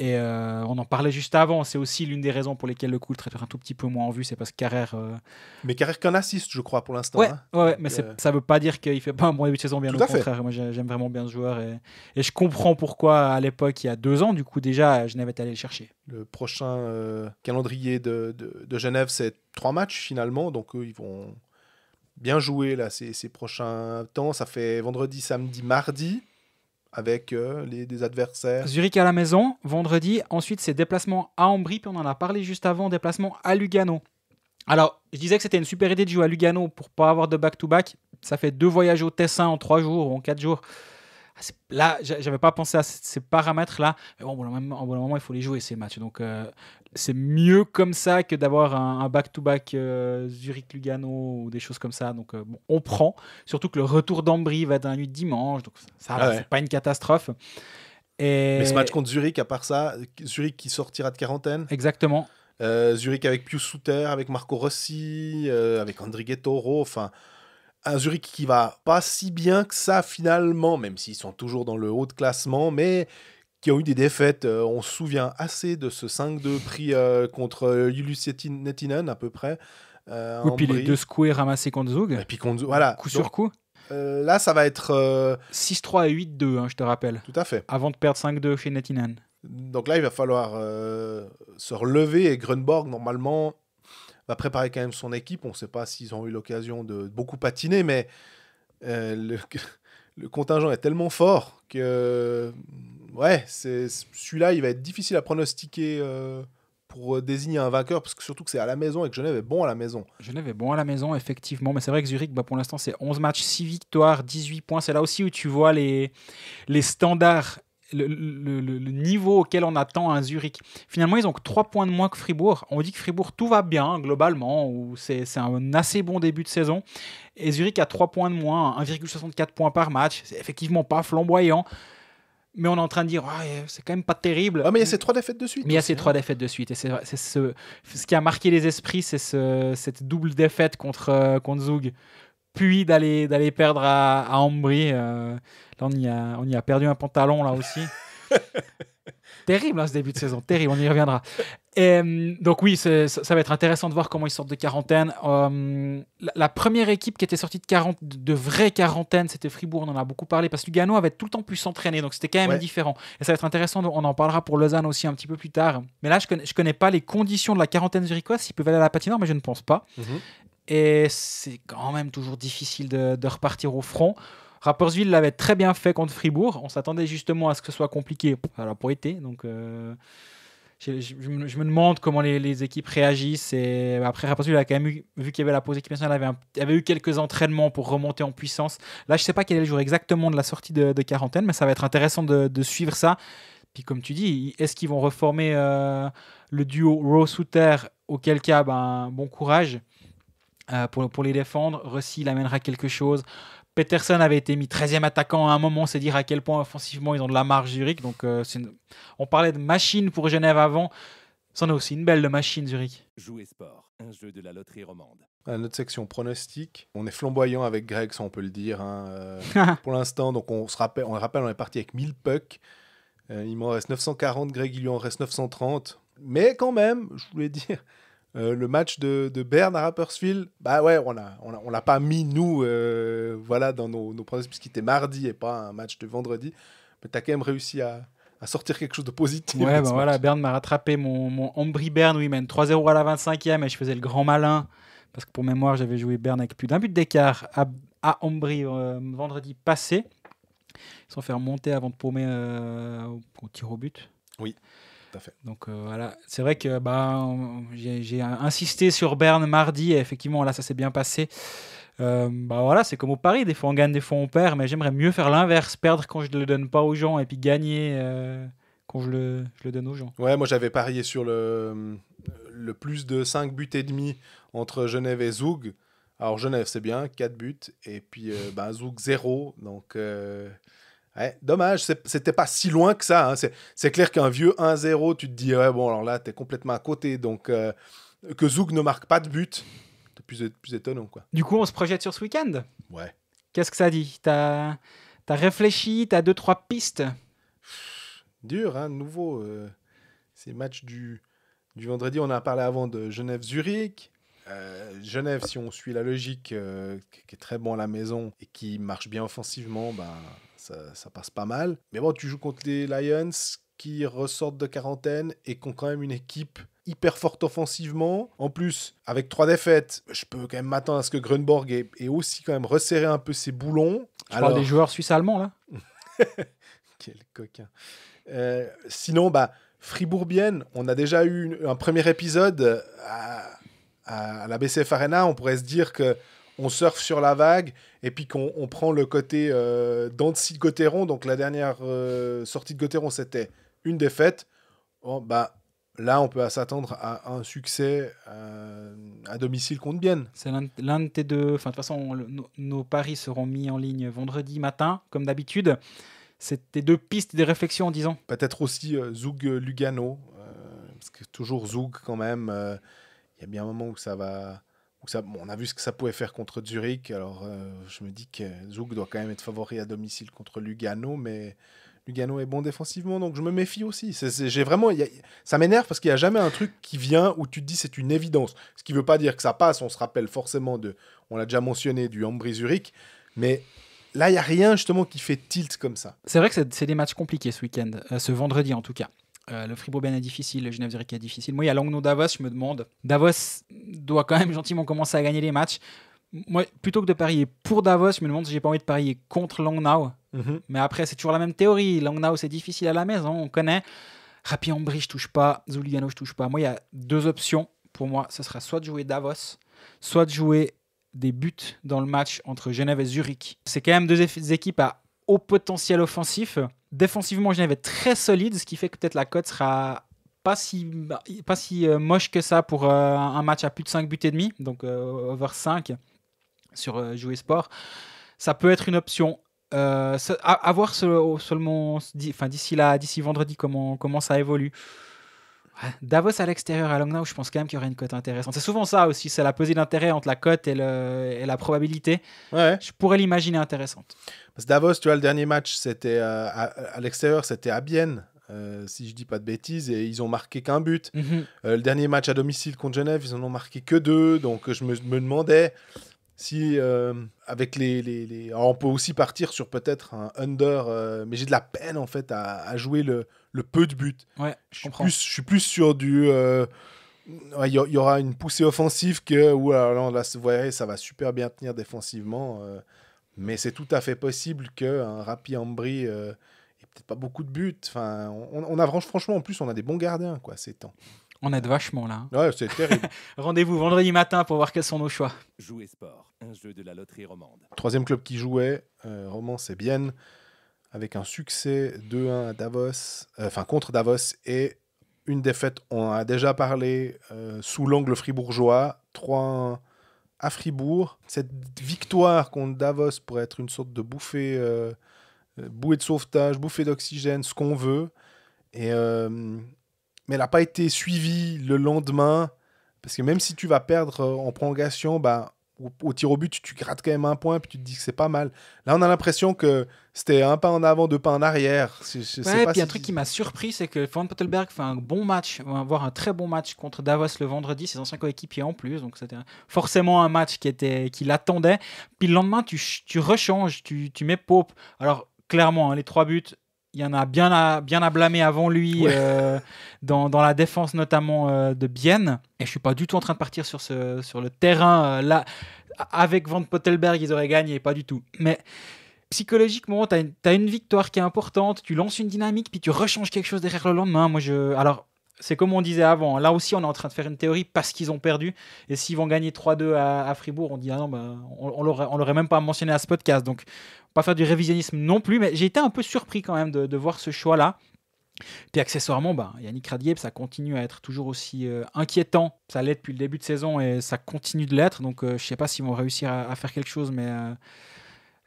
Et euh, on en parlait juste avant, c'est aussi l'une des raisons pour lesquelles le coup est un tout petit peu moins en vue, c'est parce que Carrère. Euh, mais Carrère qu'un assiste, je crois, pour l'instant. Ouais, hein. ouais, mais ça euh, ça veut pas dire qu'il fait pas un bon début de saison, bien au contraire. Moi, j'aime vraiment bien ce joueur et, je comprends pourquoi, à l'époque, il y a deux ans, du coup, déjà, Genève est allé le chercher. Le prochain calendrier de, Genève, c'est trois matchs finalement, donc eux, ils vont bien jouer là ces prochains temps. Ça fait vendredi, samedi, mardi avec euh, les, des adversaires. Zurich à la maison, vendredi. Ensuite, c'est déplacement à Ambry, puis on en a parlé juste avant, déplacement à Lugano. Alors, je disais que c'était une super idée de jouer à Lugano pour pas avoir de back-to-back. -back. Ça fait deux voyages au Tessin en trois jours ou en quatre jours. Ah, là, j'avais pas pensé à ces paramètres-là. Mais bon, au bon moment, il faut les jouer, ces matchs. Donc, euh, c'est mieux comme ça que d'avoir un back-to-back euh, Zurich-Lugano ou des choses comme ça. Donc, euh, on prend. Surtout que le retour d'Ambry va être la nuit dimanche. Donc, ça, n'est ah c'est pas une catastrophe. Et... Mais ce match contre Zurich, à part ça, Zurich qui sortira de quarantaine. Exactement. Zurich avec Pius Souter, avec Marco Rossi, avec André toro Enfin un Zurich qui va pas si bien que ça finalement, même s'ils sont toujours dans le haut de classement, mais qui ont eu des défaites. Euh, on se souvient assez de ce 5-2 pris euh, contre euh, Julius Nettinen à peu près. Euh, puis les deux squares ramassés contre Zug. Et puis contre, voilà. Coup sur coup. là, ça va être 6-3 et 8-2, hein, je te rappelle. Tout à fait. Avant de perdre 5-2 chez Nettinen. Donc là, il va falloir se relever et Grunborg, normalement, va préparer quand même son équipe. On ne sait pas s'ils ont eu l'occasion de beaucoup patiner, mais euh, le, contingent est tellement fort que ouais, celui-là, il va être difficile à pronostiquer euh, pour désigner un vainqueur, parce que surtout que c'est à la maison et que Genève est bon à la maison. Genève est bon à la maison, effectivement, mais c'est vrai que Zurich, bah, pour l'instant, c'est 11 matchs, 6 victoires, 18 points. C'est là aussi où tu vois les, les standards le, niveau auquel on attend à Zurich. Finalement, ils ont que 3 points de moins que Fribourg. On dit que Fribourg, tout va bien globalement, ou c'est un assez bon début de saison. Et Zurich a 3 points de moins, 1,64 points par match. C'est effectivement pas flamboyant. Mais on est en train de dire, c'est quand même pas terrible. Ah, mais il y a ces trois défaites de suite. Mais il y a ces trois hein. défaites de suite. Et c'est ce, ce, qui a marqué les esprits, c'est cette double défaite contre, euh, contre puis d'aller d'aller perdre à, à Ambry. Euh, là, on y, a, on y a perdu un pantalon là aussi. terrible hein, ce début de saison, terrible, on y reviendra. Euh, donc oui, ça, va être intéressant de voir comment ils sortent de quarantaine. Euh, la, première équipe qui était sortie de, vraie quarantaine, c'était Fribourg, on en a beaucoup parlé, parce que Lugano avait tout le temps pu s'entraîner, donc c'était quand même différent. Et ça va être intéressant, on en parlera pour Lausanne aussi un petit peu plus tard. Mais là, je ne connais, connais pas les conditions de la quarantaine zurichoise, s'ils peuvent aller à la patinoire, mais je ne pense pas. Mhm et c'est quand même toujours difficile de, repartir au front. Rapperswil l'avait très bien fait contre Fribourg. On s'attendait justement à ce que ce soit compliqué. Voilà pour été. Donc, euh, je, me, demande comment les, équipes réagissent. Et après, Rapperswil a quand même vu qu'il y avait la pause équipe nationale, avait, avait eu quelques entraînements pour remonter en puissance. Là, je sais pas quel est le jour exactement de la sortie de, quarantaine, mais ça va être intéressant de, suivre ça. Puis, comme tu dis, est-ce qu'ils vont reformer euh, le duo Rowe-Souter Auquel cas, ben, bon courage. Euh, pour, les défendre. Rossi il amènera quelque chose. Peterson avait été mis 13e attaquant à un moment, c'est dire à quel point offensivement ils ont de la marge Zurich. Donc euh, on parlait de machine pour Genève avant. C'en est aussi une belle de machine Zurich. Jouer sport, un jeu de la loterie romande. notre section pronostic, on est flamboyant avec Greg, ça on peut le dire. Hein, euh, pour l'instant, donc on se rappelle, on le rappelle, on est parti avec 1000 pucks. il m'en reste 940, Greg, il lui en reste 930. Mais quand même, je voulais dire, euh, le match de, de, Berne à Rappersfield, bah ouais, on l'a pas mis, nous, euh, voilà, dans nos, nos puisqu'il était mardi et pas un match de vendredi. Mais tu as quand même réussi à, à, sortir quelque chose de positif. Ouais, bah voilà, Berne m'a rattrapé mon, mon berne Berne, oui, mène 3-0 à la 25e et je faisais le grand malin. Parce que pour mémoire, j'avais joué Berne avec plus d'un but d'écart à, à euh, vendredi passé. sans faire monter avant de paumer au tir au but. Oui. Donc euh, voilà, c'est vrai que bah, j'ai insisté sur Berne mardi et effectivement là ça s'est bien passé. Euh, bah voilà, c'est comme au pari, des fois on gagne, des fois on perd, mais j'aimerais mieux faire l'inverse, perdre quand je ne le donne pas aux gens et puis gagner euh, quand je le, donne aux gens. Ouais, moi j'avais parié sur le, le plus de 5 buts et demi entre Genève et Zoug. Alors Genève c'est bien, 4 buts, et puis bah, Zoug 0, donc eh, dommage, c'était pas si loin que ça. Hein. C'est clair qu'un vieux 1-0, tu te dis, bon, alors là, t'es complètement à côté. Donc, euh, que Zouk ne marque pas de but, c'est plus, plus, étonnant. quoi. Du coup, on se projette sur ce week-end Ouais. Qu'est-ce que ça dit T'as as réfléchi, t'as deux, trois pistes Dur, hein, nouveau. Euh, ces matchs du, vendredi, on a parlé avant de Genève-Zurich. Euh, Genève, si on suit la logique, qui est très bon à la maison et qui marche bien offensivement, ben. Bah ça, passe pas mal. Mais bon, tu joues contre les Lions qui ressortent de quarantaine et qui ont quand même une équipe hyper forte offensivement. En plus, avec trois défaites, je peux quand même m'attendre à ce que Grunborg ait, aussi quand même resserré un peu ses boulons. Alors... des joueurs suisses-allemands, là Quel coquin. Euh, sinon, bah, fribourg on a déjà eu un premier épisode à, à la BCF Arena. On pourrait se dire que on surfe sur la vague et puis qu'on prend le côté euh, d'Annecy de Donc la dernière euh, sortie de Gotteron c'était une défaite. bah, là, on peut s'attendre à un succès euh, à domicile contre Bienne. C'est l'un de tes deux. Enfin, de toute façon, nos paris seront mis en ligne vendredi matin, comme d'habitude. C'est tes deux pistes des réflexions en disant. Peut-être aussi Zoug Lugano, parce que toujours Zoug quand même. Il y a bien un moment où ça va on a vu ce que ça pouvait faire contre Zurich. Alors, euh, je me dis que Zouk doit quand même être favori à domicile contre Lugano, mais Lugano est bon défensivement, donc je me méfie aussi. J'ai vraiment, ça m'énerve parce qu'il n'y a jamais un truc qui vient où tu te dis c'est une évidence. Ce qui ne veut pas dire que ça passe. On se rappelle forcément de, on l'a déjà mentionné, du Ambry Zurich, mais là, il n'y a rien justement qui fait tilt comme ça. C'est vrai que c'est des matchs compliqués ce week-end, euh, ce vendredi en tout cas. Euh, le fribourg bien est difficile, le Genève-Zurich est difficile. Moi, il y a Langnau-Davos, je me demande. Davos doit quand même gentiment commencer à gagner les matchs. Moi, plutôt que de parier pour Davos, je me demande si j'ai pas envie de parier contre Langnau. Mhm. Mais après, c'est toujours la même théorie. Langnau, c'est difficile à la maison, on connaît. Rapi Ambry, je touche pas. Zuligano, je touche pas. Moi, il y a deux options pour moi. Ce sera soit de jouer Davos, soit de jouer des buts dans le match entre Genève et Zurich. C'est quand même deux équipes à haut potentiel offensif. Défensivement, Genève est très solide, ce qui fait que peut-être la cote sera pas si, pas si euh, moche que ça pour euh, un match à plus de 5 buts et demi, donc euh, over 5 sur Jouer Sport. Ça peut être une option. Euh, à, voir seulement d'ici vendredi comment, comment ça évolue. Davos à l'extérieur à Longnau, je pense quand même qu'il y aurait une cote intéressante. C'est souvent ça aussi, c'est la pesée d'intérêt entre la cote et, la probabilité. Je pourrais l'imaginer intéressante. Parce que Davos, tu vois, le dernier match, c'était euh, à, l'extérieur, c'était à Bienne. Euh, si je dis pas de bêtises, et ils ont marqué qu'un but. Mhm. Euh, le dernier match à domicile contre Genève, ils en ont marqué que deux, donc je me demandais si euh, avec les, les, on peut aussi partir sur peut-être un under, euh, mais j'ai de la peine en fait à, jouer le, peu de buts. Ouais, je suis plus, je suis plus sur du. Euh, il y, aura une poussée offensive que ou alors là, vous voyez, ça va super bien tenir défensivement, mais c'est tout à fait possible qu'un Rapi Ambry ait peut-être pas beaucoup de buts. Enfin, on, on franchement en plus on a des bons gardiens quoi ces temps. On est vachement là. Hein. Ouais, c'est terrible. Rendez-vous vendredi matin pour voir quels sont nos choix. Jouer sport, un jeu de la loterie romande. Troisième club qui jouait, Romand, euh, Roman, c'est avec un succès 2-1 à Davos, euh, enfin contre Davos et une défaite, on a déjà parlé, euh, sous l'angle fribourgeois, 3-1 à Fribourg. Cette victoire contre Davos pourrait être une sorte de bouffée, bouée de sauvetage, bouffée d'oxygène, ce qu'on veut. Et mais elle n'a pas été suivie le lendemain. Parce que même si tu vas perdre euh, en prolongation, bah, au, tir au but, tu, grattes quand même un point, puis tu te dis que c'est pas mal. Là, on a l'impression que c'était un pas en avant, deux pas en arrière. Je, puis un truc qui m'a surpris, c'est que Van Pottelberg fait un bon match, avoir un très bon match contre Davos le vendredi, ses anciens coéquipiers en plus. Donc c'était forcément un match qui, était, qui l'attendait. Puis le lendemain, tu, tu rechanges, tu, tu mets Pope. Alors clairement, hein, les trois buts, il y en a bien à, bien à blâmer avant lui, euh, dans, dans, la défense notamment euh, de Bienne. Et je suis pas du tout en train de partir sur, ce, sur le terrain. Euh, là, avec Van Pottelberg, ils auraient gagné, pas du tout. Mais psychologiquement, tu as, as, une victoire qui est importante, tu lances une dynamique, puis tu rechanges quelque chose derrière le lendemain. Moi, je, alors, c'est comme on disait avant. Hein. Là aussi, on est en train de faire une théorie parce qu'ils ont perdu. Et s'ils vont gagner 3-2 à, Fribourg, on dit ah non, bah, on, ne l'aurait même pas mentionné à ce podcast. Donc, pas faire du révisionnisme non plus. Mais j'ai été un peu surpris quand même de, voir ce choix-là. Puis accessoirement, ben, Yannick Radieb, ça continue à être toujours aussi euh, inquiétant. Ça l'est depuis le début de saison et ça continue de l'être. Donc, euh, je sais pas s'ils vont réussir à, faire quelque chose, mais. Euh,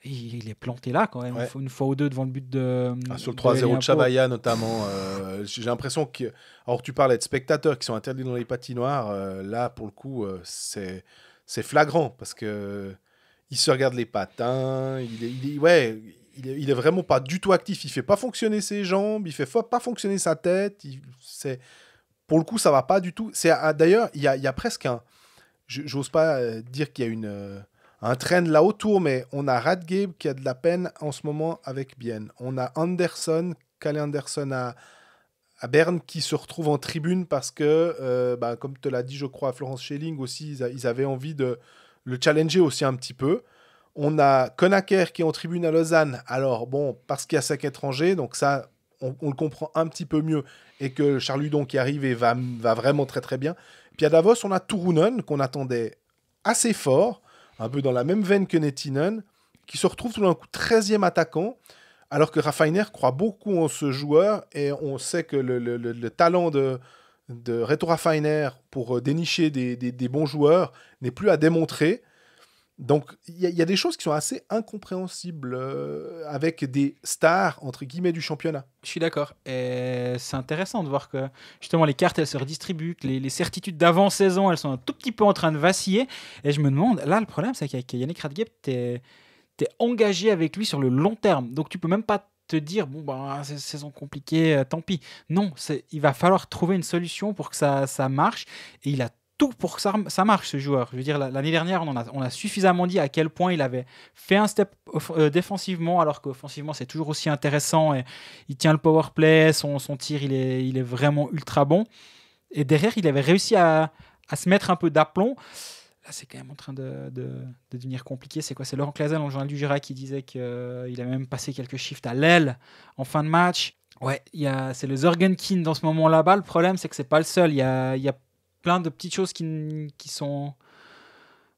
il est planté là quand même, une fois ou deux devant le but de. Ah, sur le 3-0 de Chabaya notamment, euh, j'ai l'impression que. Alors tu parlais de spectateurs qui sont interdits dans les patinoires, euh, là pour le coup euh, c'est c'est flagrant parce que il se regarde les patins, il est, il ouais, il est, vraiment pas du tout actif, il fait pas fonctionner ses jambes, il fait pas fonctionner sa tête, c'est pour le coup ça va pas du tout. C'est ah, d'ailleurs il y a, y a, presque un, j'ose pas dire qu'il y a une un train là autour, mais on a Radgabe qui a de la peine en ce moment avec Bien. On a Anderson, Kalle Anderson à, à Berne qui se retrouve en tribune parce que, euh, bah, comme te l'a dit, je crois, Florence Schelling aussi, ils, avaient envie de le challenger aussi un petit peu. On a Konaker qui est en tribune à Lausanne. Alors, bon, parce qu'il y a sac étranger donc ça, on, le comprend un petit peu mieux. Et que Charles Hudon qui arrive et va, va vraiment très très bien. Puis à Davos, on a Turunen qu'on attendait assez fort un peu dans la même veine que Nettinen, qui se retrouve tout d'un coup 13e attaquant, alors que Raffiner croit beaucoup en ce joueur et on sait que le, talent de, de Reto Raffiner pour euh, dénicher des bons joueurs n'est plus à démontrer. Donc, il y, a des choses qui sont assez incompréhensibles euh, avec des stars, entre guillemets, du championnat. Je suis d'accord. Et c'est intéressant de voir que, justement, les cartes, elles se redistribuent, les, certitudes d'avant-saison, elles sont un tout petit peu en train de vaciller. Et je me demande, là, le problème, c'est qu'avec Yannick Radgeb, tu es, engagé avec lui sur le long terme. Donc, tu peux même pas te dire, bon, bah ah, c'est saison compliquée, euh, tant pis. Non, il va falloir trouver une solution pour que ça, ça marche. Et il a tout pour que ça, ça, marche, ce joueur. Je veux dire, l'année dernière, on, a, on a suffisamment dit à quel point il avait fait un step euh, défensivement, alors qu'offensivement, c'est toujours aussi intéressant. Et il tient le power play, son, son tir, il est, il est vraiment ultra bon. Et derrière, il avait réussi à, se mettre un peu d'aplomb. Là, c'est quand même en train de, de, devenir compliqué. C'est quoi C'est Laurent Clazel, en journal du Jura, qui disait qu'il euh, a même passé quelques shifts à l'aile en fin de match. Ouais, c'est le Zorgenkin dans ce moment là-bas. Le problème, c'est que c'est pas le seul. Il y a, y a plein de petites choses qui, sont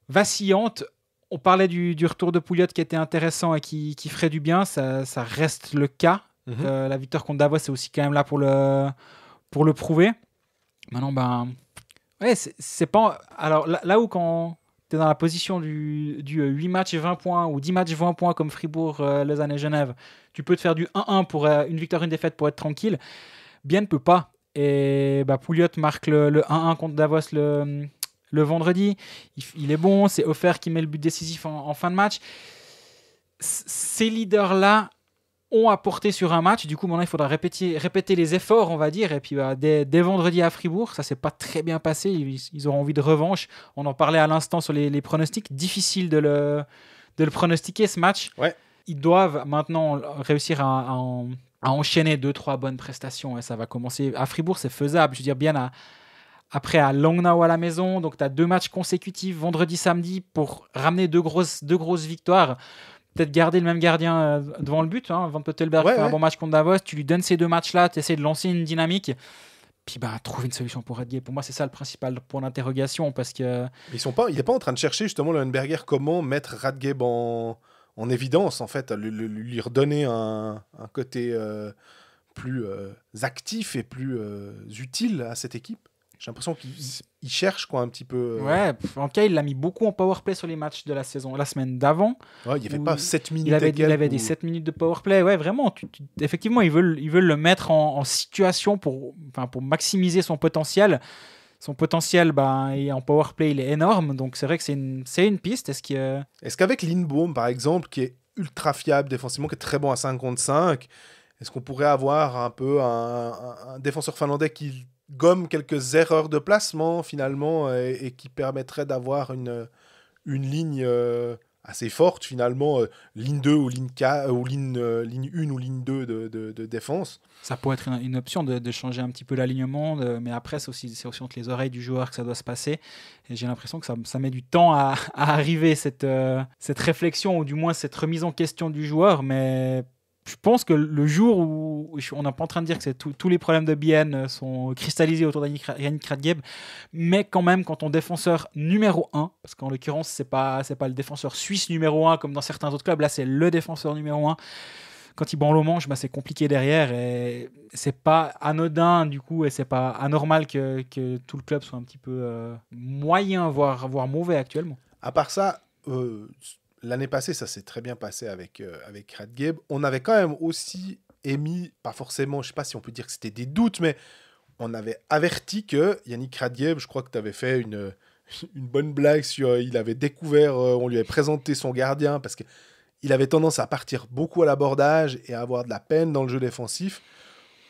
vacillantes. On parlait du, retour de Pouliot qui était intéressant et qui, ferait du bien. Ça, ça reste le cas. Mhm. Euh, la victoire contre Davos, c'est aussi quand même là pour le, pour le prouver. Maintenant, ben. Ouais, c'est pas. Alors là, où quand tu es dans la position du, du 8 euh, matchs et 20 points ou 10 matchs 20 points comme Fribourg, euh, Lausanne et Genève, tu peux te faire du 1-1 pour une victoire, une défaite pour être tranquille. Bien ne peut pas et bah, Pouliot marque le, 1-1 contre Davos le, le vendredi. Il, est bon, c'est Offert qui met le but décisif en, fin de match. ces leaders-là ont apporté sur un match. Du coup, maintenant, il faudra répéter, les efforts, on va dire. Et puis, bah, dès, vendredi à Fribourg, ça s'est pas très bien passé. Ils, auront envie de revanche. On en parlait à l'instant sur les, pronostics. Difficile de le, le pronostiquer, ce match. Ils doivent maintenant réussir à en à enchaîner deux, trois bonnes prestations. Et ça va commencer. À Fribourg, c'est faisable. Je veux dire, bien après à Longnau à la maison. Donc, tu as deux matchs consécutifs, vendredi, samedi, pour ramener deux grosses, deux grosses victoires. Peut-être garder le même gardien euh, devant le but. Hein. Van être un bon match contre Davos. Tu lui donnes ces deux matchs-là. Tu essaies de lancer une dynamique. Puis bah, trouver une solution pour Radge. Pour moi, c'est ça le principal point d'interrogation parce que ils sont pas, il n'est pas en train de chercher justement le Hunberger comment mettre Radge en, en évidence, en fait, lui, redonner un, un côté euh, plus euh, actif et plus euh, utile à cette équipe. J'ai l'impression qu'il cherche quoi un petit peu. Ouais, en cas, il l'a mis beaucoup en powerplay sur les matchs de la saison, la semaine d'avant. Ouais, il n'y avait pas 7 minutes. Il avait, il avait des 7 minutes de powerplay. Ouais, vraiment. effectivement, ils veulent, ils veulent le mettre en, situation pour, pour maximiser son potentiel son potentiel ben, en powerplay, il est énorme. Donc c'est vrai que c'est une, piste. Est-ce euh, qu'avec par exemple, qui est ultra fiable défensivement, qui est très bon à 55, est-ce qu'on pourrait avoir un peu un, défenseur finlandais qui gomme quelques erreurs de placement finalement et, qui permettrait d'avoir une, une ligne euh, assez forte, finalement, euh, ligne 2 ou ligne, euh, ou ligne, euh, ligne 1 ou ligne 2 de, de, défense. Ça pourrait être une, option de, de, changer un petit peu l'alignement, mais après, c'est aussi, aussi, entre les oreilles du joueur que ça doit se passer. Et j'ai l'impression que ça, ça, met du temps à, à arriver, cette, cette réflexion, ou du moins cette remise en question du joueur, mais je pense que le jour où on n'est pas en train de dire que tous les problèmes de BN euh, sont cristallisés autour d'Yannick Radgeb, mais quand même, quand ton défenseur numéro 1, parce qu'en l'occurrence, c'est pas, pas le défenseur suisse numéro 1 comme dans certains autres clubs, là, c'est le défenseur numéro 1. Quand il branle au manche, bah, c'est compliqué derrière et c'est pas anodin du coup et c'est pas anormal que, tout le club soit un petit peu euh, moyen, voire, voire mauvais actuellement. À part ça, euh, l'année passée, ça s'est très bien passé avec, euh, avec On avait quand même aussi émis, pas forcément, je ne sais pas si on peut dire que c'était des doutes, mais on avait averti que Yannick Radgeb, je crois que tu avais fait une, une bonne blague sur. Euh, il avait découvert, euh, on lui avait présenté son gardien parce que. Il avait tendance à partir beaucoup à l'abordage et à avoir de la peine dans le jeu défensif.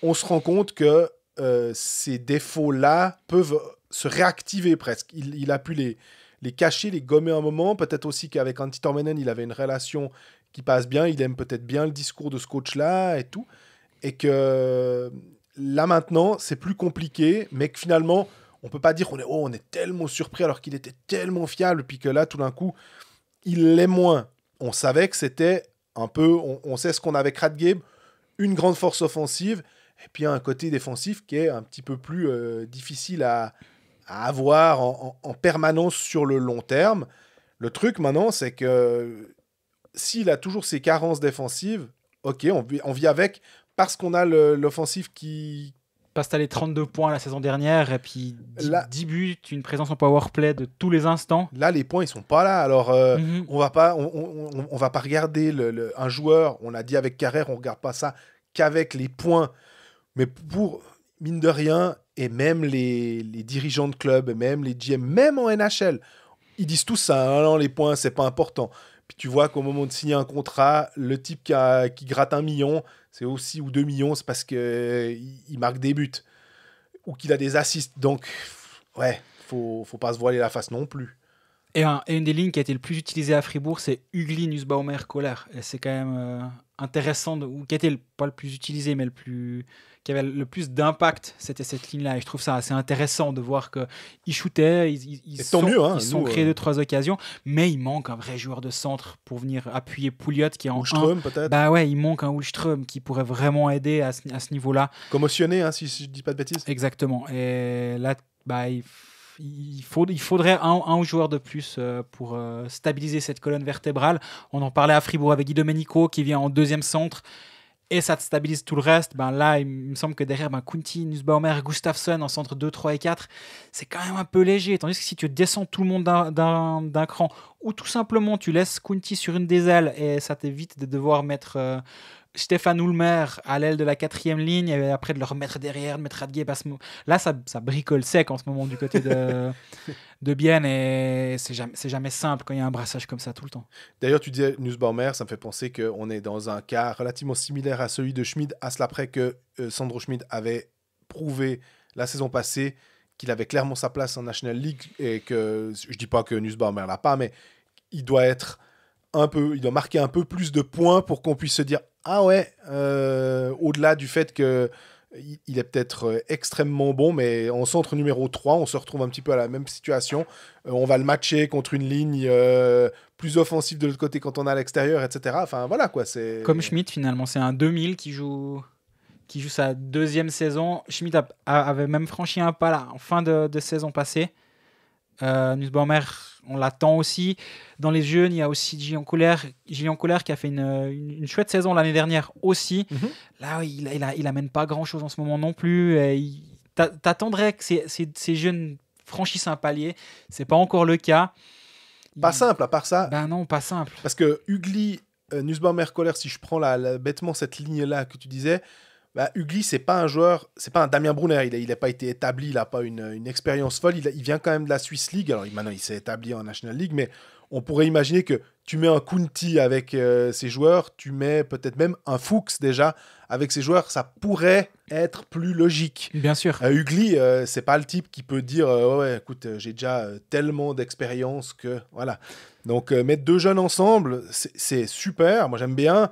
On se rend compte que ces défauts-là peuvent se réactiver presque. il a pu les, les cacher, les gommer un moment. Peut-être aussi qu'avec Antti il avait une relation qui passe bien. Il aime peut-être bien le discours de ce coach-là et tout. Et que là maintenant, c'est plus compliqué, mais que finalement, on peut pas dire qu'on est, oh, on est tellement surpris alors qu'il était tellement fiable, puis que là, tout d'un coup, il l'est moins. On savait que c'était un peu, on, sait ce qu'on avait avec Radgame, une grande force offensive, et puis un côté défensif qui est un petit peu plus euh, difficile à, à avoir en, permanence sur le long terme. Le truc maintenant, c'est que s'il a toujours ses carences défensives, ok, on, vit avec parce qu'on a l'offensive qui, passe à les 32 points la saison dernière et puis 10, buts, une présence en power play de tous les instants. Là, les points, ils sont pas là. Alors, euh, mhm. on va pas, on, va pas regarder un joueur. On l'a dit avec Carrère, on regarde pas ça qu'avec les points. Mais pour mine de rien, et même les, dirigeants de club, même les GM, même en NHL, ils disent tout ça, hein, les points, c'est pas important. Puis tu vois qu'au moment de signer un contrat, le type qui, gratte un million, c'est aussi, ou deux millions, c'est parce qu'il il marque des buts, ou qu'il a des assists. Donc, ouais, faut, faut pas se voiler la face non plus. Et, une des lignes qui a été le plus utilisée à Fribourg, c'est Hugli Nussbaumer Kohler. Et c'est quand même euh, intéressant, de, ou qui était le, pas le plus utilisé, mais le plus, qui avait le plus d'impact, c'était cette ligne-là. Et je trouve ça assez intéressant de voir qu'ils shootaient, ils, ils, ils sont, hein, sont créés deux, euh. trois occasions, mais il manque un vrai joueur de centre pour venir appuyer Pouliot qui est en. un. peut-être Bah ouais, il manque un Ulström qui pourrait vraiment aider à ce, niveau-là. Commotionné, hein, si je dis pas de bêtises. Exactement. Et là, bah, il il, il faudrait un, joueur de plus euh, pour euh, stabiliser cette colonne vertébrale. On en parlait à Fribourg avec Guy Domenico qui vient en deuxième centre et ça te stabilise tout le reste. Ben là, il me semble que derrière ben, Kunti, Nussbaumer, Gustafsson en centre 2, 3 et 4, c'est quand même un peu léger. Tandis que si tu descends tout le monde d'un cran, ou tout simplement tu laisses Kunti sur une des ailes et ça t'évite de devoir mettre euh, Stéphane Ulmer à l'aile de la quatrième ligne, et après de le remettre derrière, de mettre Radguet. Là, ça, ça, bricole sec en ce moment du côté de, de Bienne, et c'est jamais, jamais simple quand il y a un brassage comme ça tout le temps. D'ailleurs, tu disais Nussbaumer, ça me fait penser qu'on est dans un cas relativement similaire à celui de Schmid, à cela près que euh, Sandro Schmid avait prouvé la saison passée qu'il avait clairement sa place en National League, et que je dis pas que Nussbaumer l'a pas, mais il doit être un peu, il doit marquer un peu plus de points pour qu'on puisse se dire ah ouais, euh, au-delà du fait que il est peut-être euh, extrêmement bon, mais en centre numéro 3, on se retrouve un petit peu à la même situation. Euh, on va le matcher contre une ligne plus offensive de l'autre côté quand on est à l'extérieur, etc. Enfin voilà quoi. c'est Comme Schmidt finalement, c'est un 2000 qui joue, qui joue sa deuxième saison. Schmidt avait même franchi un pas là, en fin de, saison passée. Euh, Nussbaumer on l'attend aussi. Dans les jeunes, il y a aussi Gillian coller Gillian qui a fait une, chouette saison l'année dernière aussi. Mhm. Là, il, il, amène pas grand-chose en ce moment non plus. T'attendrais que ces, ces, jeunes franchissent un palier. C'est pas encore le cas. Pas simple, à part ça. Ben non, pas simple. Parce que Ugly, euh, colère si je prends bêtement cette ligne-là que tu disais, bah, Ugly, c'est pas un joueur, c'est pas un Damien Brunner, il n'a pas été établi, il n'a pas une, expérience folle, il, vient quand même de la Swiss League, alors maintenant il s'est établi en National League, mais on pourrait imaginer que tu mets un Kunti avec ses euh, joueurs, tu mets peut-être même un Fuchs déjà avec ses joueurs, ça pourrait être plus logique. Bien sûr. Euh, Ugly, euh, c'est pas le type qui peut dire ouais, écoute, j'ai déjà tellement d'expérience que voilà. Donc mettre deux jeunes ensemble, c'est super, moi j'aime bien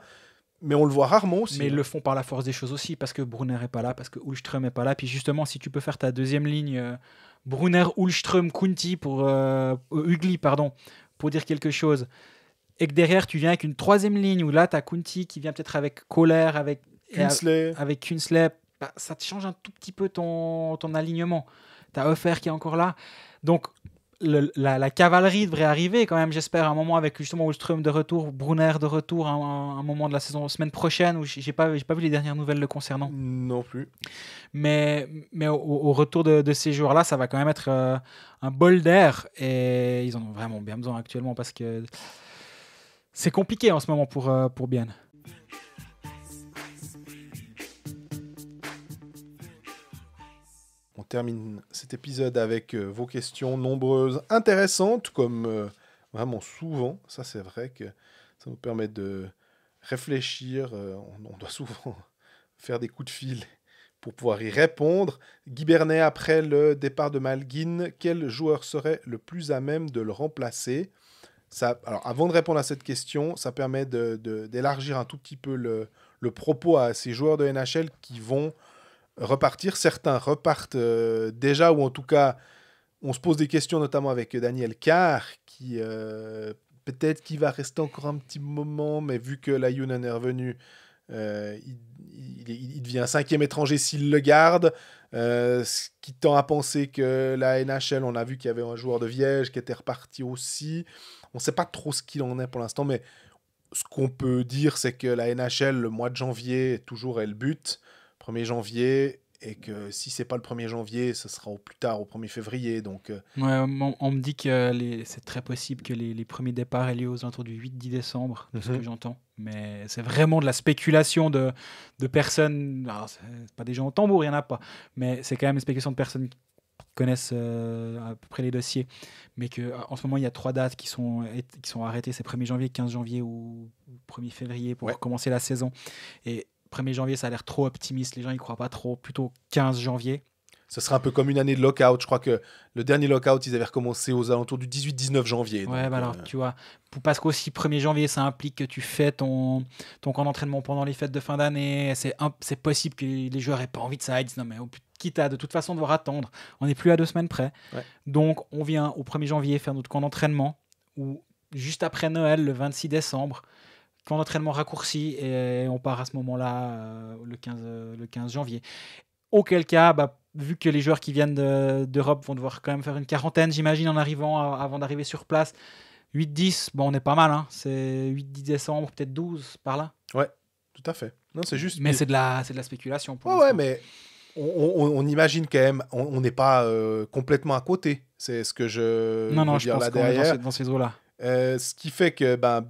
mais on le voit rarement aussi. Mais ils hein. le font par la force des choses aussi, parce que Brunner n'est pas là, parce que Ulström n'est pas là. Puis justement, si tu peux faire ta deuxième ligne, euh, Brunner, Ulström, Kunti, pour, euh, euh, Ugly, pardon, pour dire quelque chose, et que derrière, tu viens avec une troisième ligne, où là, tu as Kunti qui vient peut-être avec colère avec Kunsley, avec Kunsley bah, ça te change un tout petit peu ton, ton alignement. Tu as Offer qui est encore là. Donc, la, cavalerie devrait arriver quand même, j'espère, un moment avec justement Ulstrum de retour, Brunner de retour, un, moment de la saison, semaine prochaine, où j'ai pas, pas vu les dernières nouvelles le concernant. Non plus. Mais, au, retour de, ces joueurs-là, ça va quand même être euh, un bol d'air et ils en ont vraiment bien besoin actuellement parce que c'est compliqué en ce moment pour, euh, pour Bien. termine cet épisode avec euh, vos questions nombreuses, intéressantes, comme euh, vraiment souvent. Ça, c'est vrai que ça nous permet de réfléchir. Euh, on, doit souvent faire des coups de fil pour pouvoir y répondre. Guy Bernet, après le départ de Malguin, quel joueur serait le plus à même de le remplacer ça, alors, avant de répondre à cette question, ça permet d'élargir un tout petit peu le, le propos à ces joueurs de NHL qui vont repartir. Certains repartent euh, déjà, ou en tout cas, on se pose des questions, notamment avec Daniel Carr, qui euh, peut-être qu'il va rester encore un petit moment, mais vu que la Yunan est revenue, euh, il, il, devient cinquième étranger s'il le garde, ce qui tend à penser que la NHL, on a vu qu'il y avait un joueur de Viège qui était reparti aussi. On ne sait pas trop ce qu'il en est pour l'instant, mais ce qu'on peut dire, c'est que la NHL, le mois de janvier, toujours, elle bute. 1er janvier et que si c'est pas le 1er janvier, ce sera au plus tard, au 1er février. Donc, euh, ouais, on, me dit que c'est très possible que les, les, premiers départs aient lieu aux alentours du 8-10 décembre, de ce mhm. que j'entends. Mais c'est vraiment de la spéculation de, de personnes. Alors, pas des gens au tambour, il n'y en a pas. Mais c'est quand même une spéculation de personnes qui connaissent euh, à peu près les dossiers. Mais que, euh, en ce moment, il y a trois dates qui sont, qui sont arrêtées c'est 1er janvier, 15 janvier ou 1er février pour commencer la saison. Et 1er janvier, ça a l'air trop optimiste, les gens ne croient pas trop, plutôt 15 janvier. Ce sera un peu comme une année de lockout. Je crois que le dernier lockout, ils avaient recommencé aux alentours du 18-19 janvier. Ouais, bah alors, euh, tu vois, parce qu'aussi 1er janvier, ça implique que tu fais ton, ton camp d'entraînement pendant les fêtes de fin d'année. C'est, c'est possible que les joueurs aient pas envie de ça. Ils disent non, mais quitte à de toute façon devoir attendre, on n'est plus à deux semaines près. Donc, on vient au 1er janvier faire notre camp d'entraînement ou juste après Noël, le 26 décembre plan d'entraînement raccourci et on part à ce moment-là euh, le, 15, euh, le 15 janvier. Auquel cas, bah, vu que les joueurs qui viennent d'Europe vont devoir quand même faire une quarantaine, j'imagine, en arrivant euh, avant d'arriver sur place. 8-10, bon, on est pas mal, hein. c'est 8-10 décembre, peut-être 12 par là. Ouais, tout à fait. Non, c'est juste. Mais c'est de, la, de la spéculation. Pour ouais, mais on, on, imagine quand même, on n'est pas complètement à côté. C'est ce que je. Non, non, je là derrière. Est dans ces, eaux-là. ce qui fait que ben,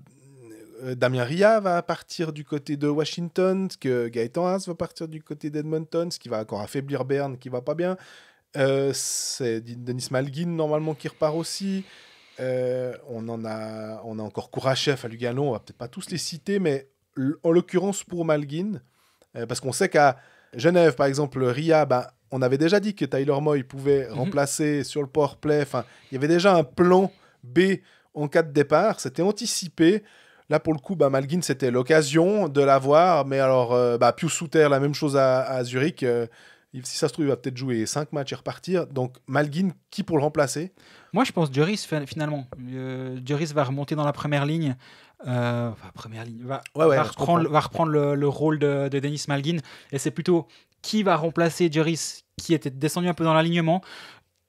euh, Damien Ria va partir du côté de Washington, que Gaëtan Haas va partir du côté d'Edmonton, ce qui va encore affaiblir Berne, qui va pas bien. Euh, c'est Denis Malguin normalement qui repart aussi. Euh, on a, on a encore Kourachev à Lugano. On va peut-être pas tous les citer, mais en l'occurrence pour Malguin, parce qu'on sait qu'à Genève, par exemple, Ria, ben, on avait déjà dit que Tyler Moy pouvait mhm. remplacer sur le port play. Enfin, il y avait déjà un plan B en cas de départ. C'était anticipé. Là, pour le coup, bah, Malguin, c'était l'occasion de l'avoir. Mais alors, euh, bah, Pius Souter, la même chose à, Zurich. Euh, si ça se trouve, il va peut-être jouer 5 matchs et repartir. Donc, Malguin, qui pour le remplacer Moi, je pense Duris, finalement. Euh, va remonter dans la première ligne. Euh, première Va, reprendre, le, rôle de, Denis Malguin. Et c'est plutôt qui va remplacer Duris, qui était descendu un peu dans l'alignement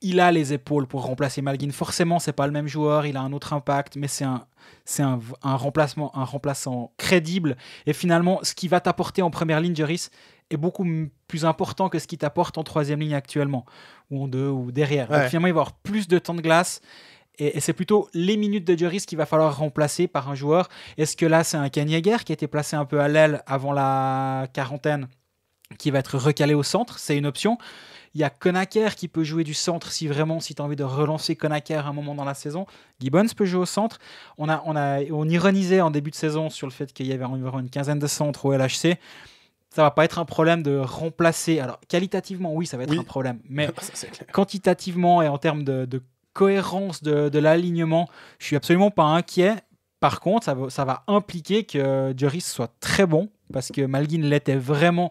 il a les épaules pour remplacer Malguin. Forcément, c'est pas le même joueur, il a un autre impact, mais c'est un, remplacement, remplaçant crédible. Et finalement, ce qui va t'apporter en première ligne, Juris, est beaucoup plus important que ce qui t'apporte en troisième ligne actuellement, ou en deux, ou derrière. finalement, il va avoir plus de temps de glace. Et, c'est plutôt les minutes de Juris qu'il va falloir remplacer par un joueur. Est-ce que là, c'est un Yeager qui a été placé un peu à l'aile avant la quarantaine, qui va être recalé au centre C'est une option. Il y a Conaker qui peut jouer du centre si vraiment, si tu as envie de relancer à un moment dans la saison. Gibbons peut jouer au centre. On, a, on, a, on ironisait en début de saison sur le fait qu'il y avait environ une quinzaine de centres au LHC ça va pas être un problème de remplacer. Alors, qualitativement, oui, ça va être un problème. Mais quantitativement et en termes de, cohérence de, l'alignement, je suis absolument pas inquiet. Par contre, ça va, ça va impliquer que Joris soit très bon, parce que Malguin l'était vraiment.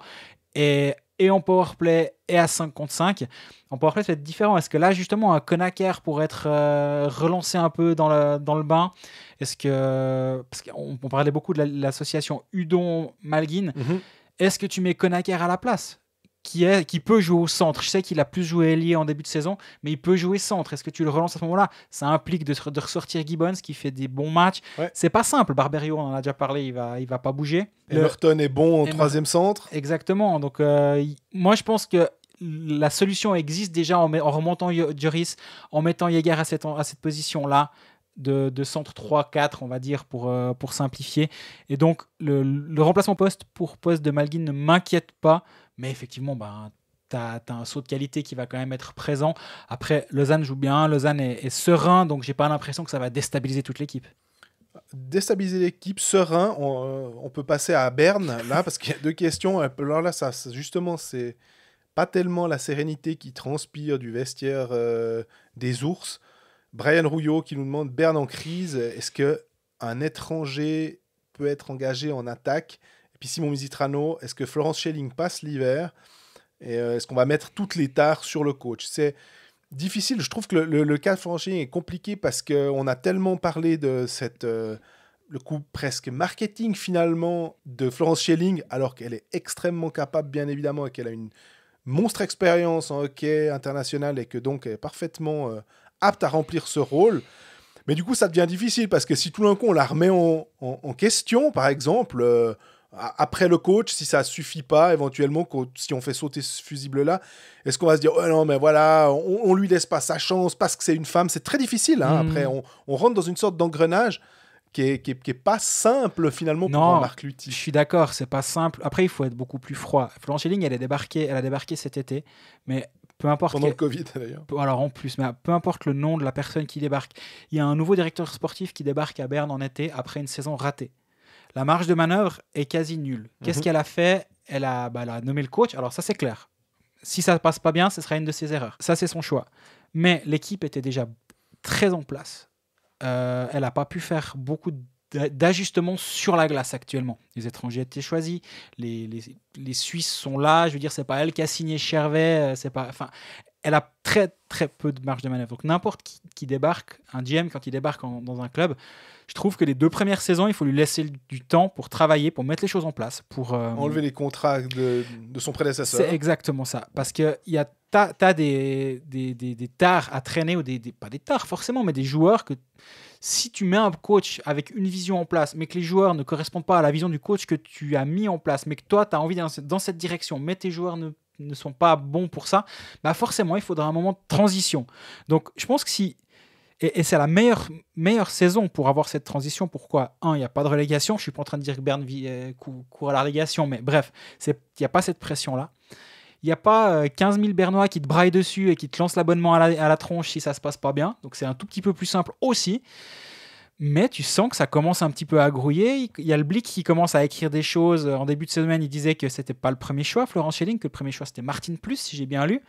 Et et en powerplay et à 5 contre 5. En powerplay, ça va être différent. Est-ce que là, justement, un Konaker pour être euh, relancé un peu dans le, dans le bain Est-ce que. Parce qu'on parlait beaucoup de l'association Udon-Malguin. Mhm. Est-ce que tu mets Konaker à la place qui, est, qui peut jouer au centre. Je sais qu'il a plus joué ailier en début de saison, mais il peut jouer centre. Est-ce que tu le relances à ce moment-là Ça implique de, ressortir Gibbons qui fait des bons matchs. C'est pas simple. Barberio, on en a déjà parlé, il va, il va pas bouger. Emerton est bon en troisième centre. Exactement. Donc, euh, moi, je pense que la solution existe déjà en, remontant Joris, en mettant Yeager à cette, à cette position-là. De, centre 3-4, on va dire, pour, euh, pour simplifier. Et donc, le, le remplacement poste pour poste de Malguin ne m'inquiète pas. Mais effectivement, ben, tu as, un saut de qualité qui va quand même être présent. Après, Lausanne joue bien, Lausanne est, serein, donc j'ai pas l'impression que ça va déstabiliser toute l'équipe déstabiliser l'équipe, serein. On, euh, peut passer à Berne, là, parce qu'il y a deux questions. Euh, alors là, ça, justement, c'est pas tellement la sérénité qui transpire du vestiaire euh, des ours. Brian Rouillot qui nous demande Berne en crise, est-ce que un étranger peut être engagé en attaque puis Simon Musitrano, est-ce que Florence Schelling passe l'hiver Et euh, est-ce qu'on va mettre toutes les tares sur le coach C'est difficile. Je trouve que le, cas de Florence Schelling est compliqué parce qu'on a tellement parlé de cette. Euh, le coup presque marketing finalement de Florence Schelling, alors qu'elle est extrêmement capable, bien évidemment, et qu'elle a une monstre expérience en hockey international et que donc elle est parfaitement euh, apte à remplir ce rôle. Mais du coup, ça devient difficile parce que si tout d'un coup on la remet en, question, par exemple, après le coach, si ça suffit pas, éventuellement, si on fait sauter ce fusible-là, est-ce qu'on va se dire, oh non, mais voilà, on, ne lui laisse pas sa chance parce que c'est une femme C'est très difficile, hein, mhm. après, on, rentre dans une sorte d'engrenage qui est, qui, pas simple finalement pour non, Marc Lutti. Je suis d'accord, c'est pas simple. Après, il faut être beaucoup plus froid. Florent elle, est débarquée, elle a débarqué cet été, mais peu importe. Pendant le Covid d'ailleurs. Alors en plus, mais peu importe le nom de la personne qui débarque. Il y a un nouveau directeur sportif qui débarque à Berne en été après une saison ratée. La marge de manœuvre est quasi nulle. Qu'est-ce mhm. qu'elle a fait bah, elle a, nommé le coach. Alors ça, c'est clair. Si ça passe pas bien, ce sera une de ses erreurs. Ça, c'est son choix. Mais l'équipe était déjà très en place. Euh, elle n'a pas pu faire beaucoup d'ajustements sur la glace actuellement. Les étrangers étaient choisis, les, Suisses sont là. Je veux dire, c'est pas elle qui a signé Chervet. Euh, c'est pas, enfin, elle a très très peu de marge de manœuvre. Donc n'importe qui débarque, un GM quand il débarque dans un club, je trouve que les deux premières saisons, il faut lui laisser du temps pour travailler, pour mettre les choses en place, pour euh, enlever les contrats de, son prédécesseur. C'est exactement ça, parce que il y a as des, des, des, tares à traîner, ou des, pas des tares forcément, mais des joueurs que si tu mets un coach avec une vision en place, mais que les joueurs ne correspondent pas à la vision du coach que tu as mis en place, mais que toi, tu as envie dans, dans, cette direction, mais tes joueurs ne, ne sont pas bons pour ça, bah forcément, il faudra un moment de transition. Donc, je pense que si et, c'est la meilleure, meilleure saison pour avoir cette transition. Pourquoi Un, il n'y a pas de relégation. Je suis pas en train de dire que Berne euh, court à la relégation, mais bref, il n'y a pas cette pression-là. Il n'y a pas 15 euh, 000 Bernois qui te braillent dessus et qui te lancent l'abonnement à la, à la tronche si ça se passe pas bien. Donc c'est un tout petit peu plus simple aussi mais tu sens que ça commence un petit peu à grouiller. Il y a le Blick qui commence à écrire des choses. En début de semaine, il disait que c'était pas le premier choix, Florent Schelling, que le premier choix c'était Martin Plus, si j'ai bien lu.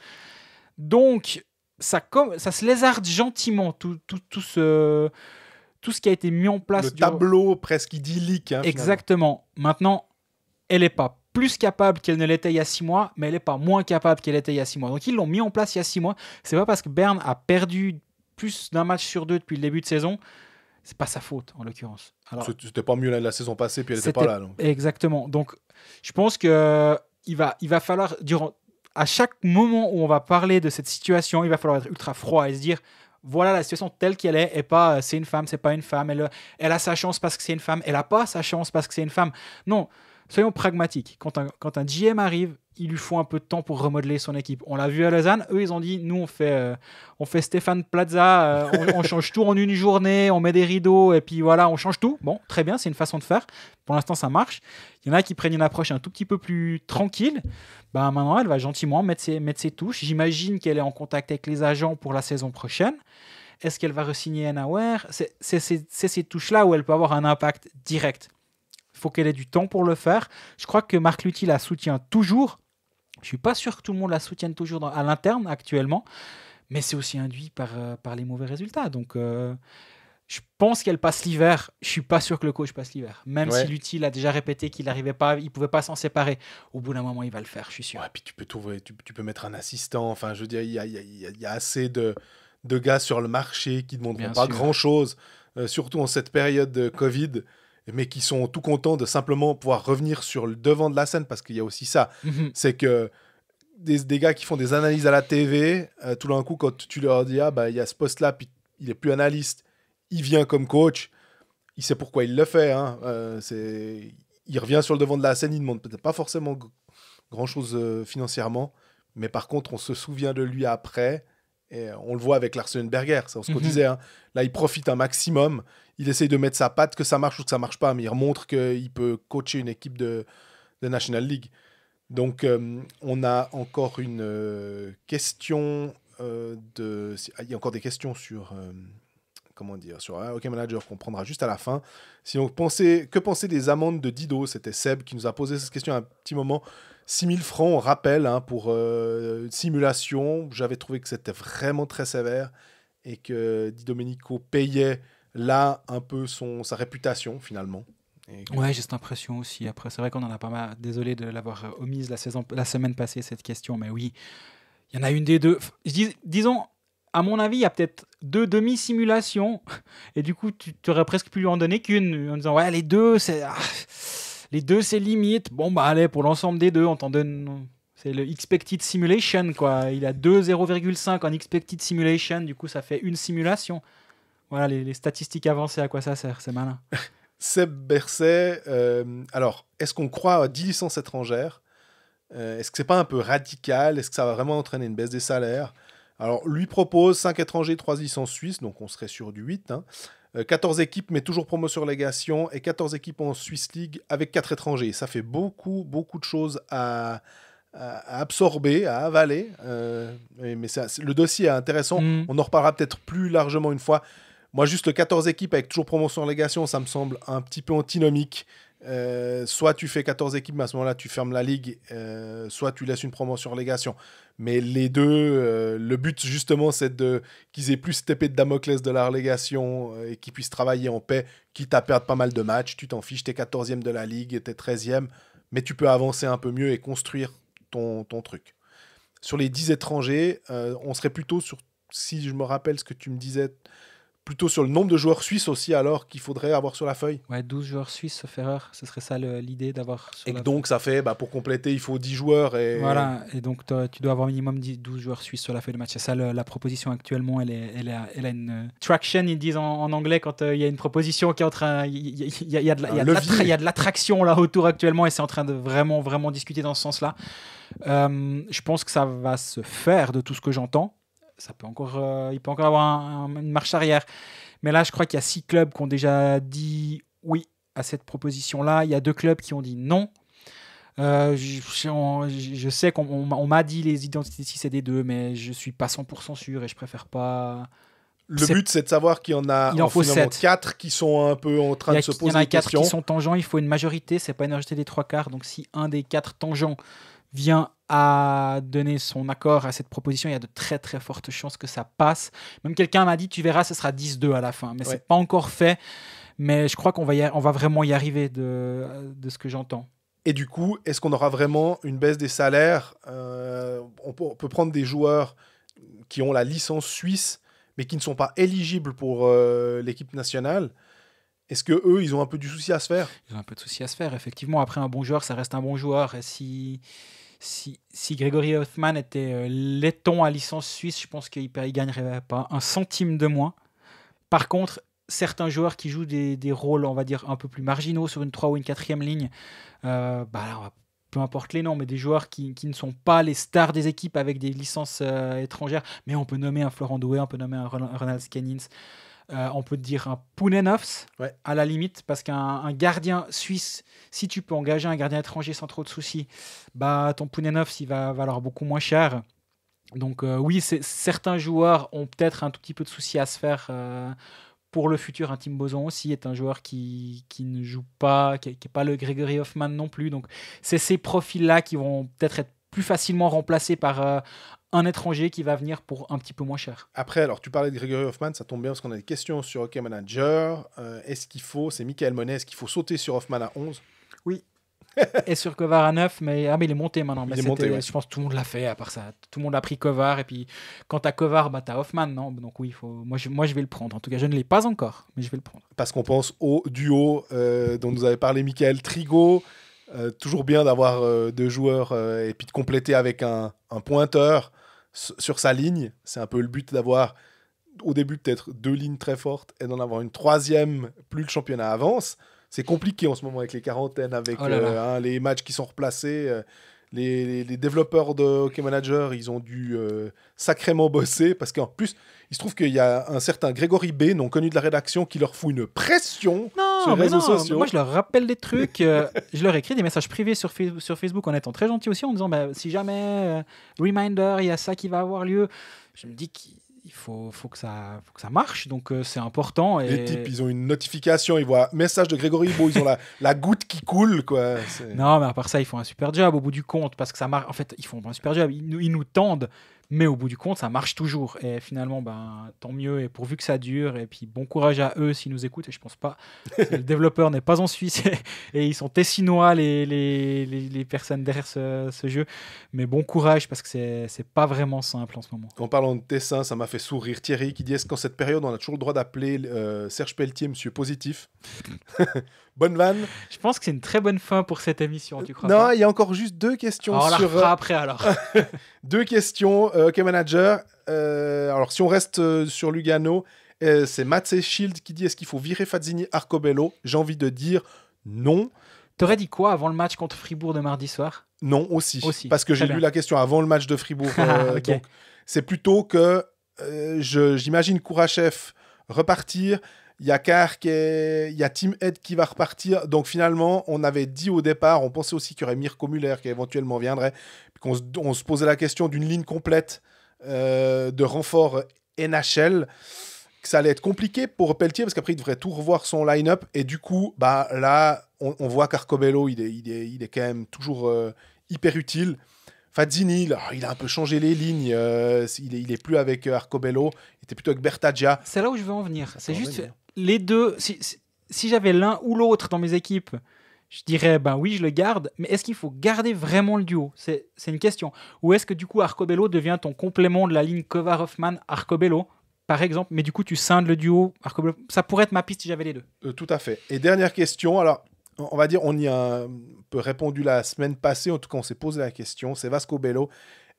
Donc, ça, ça se lézarde gentiment, tout, tout, tout, ce, tout ce qui a été mis en place. Le du... tableau presque idyllique. Hein, Exactement. Maintenant, elle n'est pas plus capable qu'elle ne l'était il y a six mois, mais elle n'est pas moins capable qu'elle était il y a six mois. Donc ils l'ont mis en place il y a six mois. C'est pas parce que Berne a perdu plus d'un match sur deux depuis le début de saison c'est pas sa faute en l'occurrence. Alors, c'était pas mieux la, saison passée, puis elle n'était pas là. Exactement. Donc, je pense que il va, il va falloir durant à chaque moment où on va parler de cette situation, il va falloir être ultra froid et se dire voilà la situation telle qu'elle est et pas euh, c'est une femme, c'est pas une femme, euh, elle, a sa chance parce que c'est une femme, elle a pas sa chance parce que c'est une femme. Non, soyons pragmatiques. Quand quand un GM arrive, il lui faut un peu de temps pour remodeler son équipe. On l'a vu à Lausanne, eux ils ont dit nous on fait, euh, on fait Stéphane Plaza, euh, on, change tout en une journée, on met des rideaux et puis voilà, on change tout. Bon, très bien, c'est une façon de faire. Pour l'instant ça marche. Il y en a qui prennent une approche un tout petit peu plus tranquille. Ben, maintenant elle va gentiment mettre ses, touches. J'imagine qu'elle est en contact avec les agents pour la saison prochaine. Est-ce qu'elle va re-signer Nawer C'est ces touches-là où elle peut avoir un impact direct. Il faut qu'elle ait du temps pour le faire. Je crois que Marc Lutti la soutient toujours je suis pas sûr que tout le monde la soutienne toujours à l'interne actuellement, mais c'est aussi induit par, euh, par les mauvais résultats. Donc, euh, je pense qu'elle passe l'hiver. Je suis pas sûr que le coach passe l'hiver. Même si l'utile a déjà répété qu'il n'arrivait pas, il pouvait pas s'en séparer. Au bout d'un moment, il va le faire, je suis sûr. Ouais, puis tu peux trouver, tu, peux mettre un assistant. Enfin, je veux dire, il y a, assez de, de gars sur le marché qui ne demanderont pas grand chose, euh, surtout en cette période de Covid mais qui sont tout contents de simplement pouvoir revenir sur le devant de la scène, parce qu'il y a aussi ça. Mhm. C'est que des, des, gars qui font des analyses à la TV, euh, tout d'un coup, quand tu leur dis, ah, bah, il y a ce poste-là, puis il est plus analyste, il vient comme coach, il sait pourquoi il le fait. Hein. Euh, c'est... Il revient sur le devant de la scène, il ne demande peut-être pas forcément grand-chose euh, financièrement, mais par contre, on se souvient de lui après. Et euh, on le voit avec Berger, c'est ce qu'on mhm. disait. Hein. Là, il profite un maximum. Il essaye de mettre sa patte, que ça marche ou que ça marche pas, mais il montre qu'il peut coacher une équipe de, National League. Donc, euh, on a encore une euh, question de. Ah, il y a encore des questions sur dire, sur ah, OK Manager qu'on prendra juste à la fin. Si on pensait, que penser des amendes de Dido C'était Seb qui nous a posé cette question à un petit moment. 6000 francs, on rappelle, hein, pour une euh, simulation. J'avais trouvé que c'était vraiment très sévère et que Di Domenico payait là un peu son, sa réputation finalement. Ouais, j'ai cette impression aussi. Après, c'est vrai qu'on en a pas mal. Désolé de l'avoir euh, omise la, saison, la semaine passée, cette question, mais oui, il y en a une des deux. disons, à mon avis, il y a peut-être deux demi-simulations. Et du coup, tu aurais presque pu lui en donner qu'une en disant Ouais, les deux, c'est. Ah, les deux, c'est limite. Bon, bah, allez, pour l'ensemble des deux, on t'en donne. C'est le expected simulation, quoi. Il a 2 0,5 en expected simulation. Du coup, ça fait une simulation. Voilà, les, statistiques avancées, à quoi ça sert C'est malin. Seb Berset, euh, alors, est-ce qu'on croit à 10 licences étrangères euh, Est-ce que c'est pas un peu radical Est-ce que ça va vraiment entraîner une baisse des salaires alors, lui propose 5 étrangers, 3 licences suisses, donc on serait sur du 8. 14 hein. euh, équipes, mais toujours promotion sur légation, et 14 équipes en Swiss League avec 4 étrangers. Ça fait beaucoup, beaucoup de choses à, absorber, à avaler. Euh, mais le dossier est intéressant. Mm. On en reparlera peut-être plus largement une fois. Moi, juste 14 équipes avec toujours promotion en légation, ça me semble un petit peu antinomique. Euh, soit tu fais 14 équipes, mais à ce moment-là, tu fermes la ligue, euh, soit tu laisses une promotion relégation. Mais les deux, euh, le but justement, c'est de qu'ils aient plus cette épée de Damoclès de la relégation et qu'ils puissent travailler en paix, quitte à perdre pas mal de matchs. Tu t'en fiches, t'es 14e de la ligue, t'es 13e, mais tu peux avancer un peu mieux et construire ton, ton truc. Sur les 10 étrangers, on serait plutôt sur, si je me rappelle ce que tu me disais, plutôt sur le nombre de joueurs suisses aussi alors qu'il faudrait avoir sur la feuille. Ouais, 12 joueurs suisses, sauf erreur, ce serait ça l'idée d'avoir Et la donc ça fait, bah, pour compléter, il faut 10 joueurs. Et... Voilà, et donc tu dois avoir minimum 10, 12 joueurs suisses sur la feuille de match. C'est ça la proposition actuellement, elle, est, elle, a, elle a une euh, traction, ils disent en, anglais, quand euh, il y a une proposition qui est en train... Il y, y, y, a de l'attraction là autour actuellement et c'est en train de vraiment, vraiment discuter dans ce sens-là. Euh, je pense que ça va se faire de tout ce que j'entends ça peut encore, euh, il peut encore avoir une marche arrière. Mais là, je crois qu'il y a six clubs qui ont déjà dit oui à cette proposition-là. Il y a deux clubs qui ont dit non. Euh, je, sais qu'on m'a dit les identités 6 et des deux, mais je suis pas 100% sûr et je préfère pas. Le but, c'est de savoir qu'il y en a faut 4 qui sont un peu en train de se poser des questions. Il y en a 4 qui sont tangents, il faut une majorité, c'est pas une majorité des 3 quarts. Donc si un des quatre tangents vient a donné son accord à cette proposition, il y a de très très fortes chances que ça passe. Même quelqu'un m'a dit, tu verras, ce sera 10-2 à la fin, mais ce c'est pas encore fait. Mais je crois qu'on va, on va vraiment y arriver de, ce que j'entends. Et du coup, est-ce qu'on aura vraiment une baisse des salaires euh, on, peut, prendre des joueurs qui ont la licence suisse, mais qui ne sont pas éligibles pour euh, l'équipe nationale. Est-ce que eux, ils ont un peu du souci à se faire Ils ont un peu de souci à se faire, effectivement. Après, un bon joueur, ça reste un bon joueur. Et si si, si Grégory Hoffman était euh, laiton à licence suisse, je pense qu'il ne gagnerait pas un centime de moins. Par contre, certains joueurs qui jouent des, rôles, on va dire, un peu plus marginaux sur une 3 ou une 4 ligne, euh, bah peu importe les noms, mais des joueurs qui, ne sont pas les stars des équipes avec des licences euh, étrangères, mais on peut nommer un Florent Doué, on peut nommer un Ronald Scannins. Euh, on peut dire un Pounenhofs à la limite, parce qu'un gardien suisse, si tu peux engager un gardien étranger sans trop de soucis, bah, ton Pounenhofs il va valoir beaucoup moins cher. Donc euh, oui, certains joueurs ont peut-être un tout petit peu de soucis à se faire euh, pour le futur. Un Tim Boson aussi est un joueur qui, qui ne joue pas, qui n'est pas le Gregory Hoffman non plus. Donc c'est ces profils-là qui vont peut-être être plus facilement remplacé par euh, un étranger qui va venir pour un petit peu moins cher. Après, alors tu parlais de Gregory Hoffman, ça tombe bien parce qu'on a des questions sur OK Manager. Euh, est-ce qu'il faut, c'est Michael Monet, est-ce qu'il faut sauter sur Hoffman à 11 Oui. et sur Kovar à 9, mais, ah, mais il est monté maintenant. il est monté, Je pense que tout le monde l'a fait à part ça. Tout le monde a pris Kovar. Et puis quand t'as Kovar, bah, t'as Hoffman, non Donc oui, faut... moi, je, moi je vais le prendre. En tout cas, je ne l'ai pas encore, mais je vais le prendre. Parce qu'on pense au duo euh, dont nous avait parlé Michael Trigo. Euh, toujours bien d'avoir euh, deux joueurs euh, et puis de compléter avec un, pointeur sur sa ligne. C'est un peu le but d'avoir au début peut-être deux lignes très fortes et d'en avoir une troisième plus le championnat avance. C'est compliqué en ce moment avec les quarantaines, avec oh hein, les matchs qui sont replacés les, développeurs de Hockey Manager, ils ont dû euh, sacrément bosser parce qu'en plus, il se trouve qu'il y a un certain Grégory B, non connu de la rédaction, qui leur fout une pression sur les réseaux sociaux. Moi, je leur rappelle des trucs. Euh, je leur écris des messages privés sur, sur Facebook en étant très gentil aussi, en disant bah, si jamais, euh, reminder, il y a ça qui va avoir lieu. Je me dis qu'il il faut, que ça, que ça marche, donc euh, c'est important. Et... Les types, ils ont une notification, ils voient un message de Grégory Beau, ils ont la, goutte qui coule, quoi. Non, mais à part ça, ils font un super job au bout du compte, parce que ça marche. En fait, ils font un super job, ils nous tendent mais au bout du compte, ça marche toujours. Et finalement, ben, tant mieux. Et pourvu que ça dure. Et puis, bon courage à eux s'ils nous écoutent. Et je pense pas. le développeur n'est pas en Suisse. et ils sont tessinois, les, les, les, personnes derrière ce, jeu. Mais bon courage parce que c'est pas vraiment simple en ce moment. En parlant de Tessin, ça m'a fait sourire. Thierry qui dit Est-ce qu'en cette période, on a toujours le droit d'appeler euh, Serge Pelletier monsieur positif Bonne vanne. Je pense que c'est une très bonne fin pour cette émission, tu crois Non, il y a encore juste deux questions. on la fera euh, après alors. Deux questions, euh, OK manager. Euh, alors, si on reste euh, sur Lugano, c'est Matt Shield qui dit est-ce qu'il faut virer Fazzini Arcobello J'ai envie de dire non. T'aurais dit quoi avant le match contre Fribourg de mardi soir Non, aussi, aussi. Parce que j'ai lu la question avant le match de Fribourg. Ah, donc, c'est plutôt que j'imagine Kourachev repartir, il y a Il y a Team Head qui va repartir. Donc finalement, on avait dit au départ, on pensait aussi qu'il y aurait Mirko Muller qui éventuellement viendrait. On se posait la question d'une ligne complète euh, de renfort NHL. Que ça allait être compliqué pour Pelletier parce qu'après il devrait tout revoir son line-up et du coup bah là on, voit qu'Arcobello il est, il est, quand même toujours euh, hyper utile Fazzini, il a un peu changé les lignes. Euh, il, est, plus avec Arcobello, il était plutôt avec Bertaggia. C'est là où je veux en venir. C'est juste, les deux, si, j'avais l'un ou l'autre dans mes équipes, je dirais, ben oui, je le garde, mais est-ce qu'il faut garder vraiment le duo C'est une question. Ou est-ce que du coup, Arcobello devient ton complément de la ligne Kovar-Hoffman-Arcobello par exemple, mais du coup, tu scindes le duo. Ça pourrait être ma piste si j'avais les deux. Euh, tout à fait. Et dernière question, alors, on va dire, on y a un peu répondu la semaine passée, en tout cas, on s'est posé la question, c'est Vasco Bello.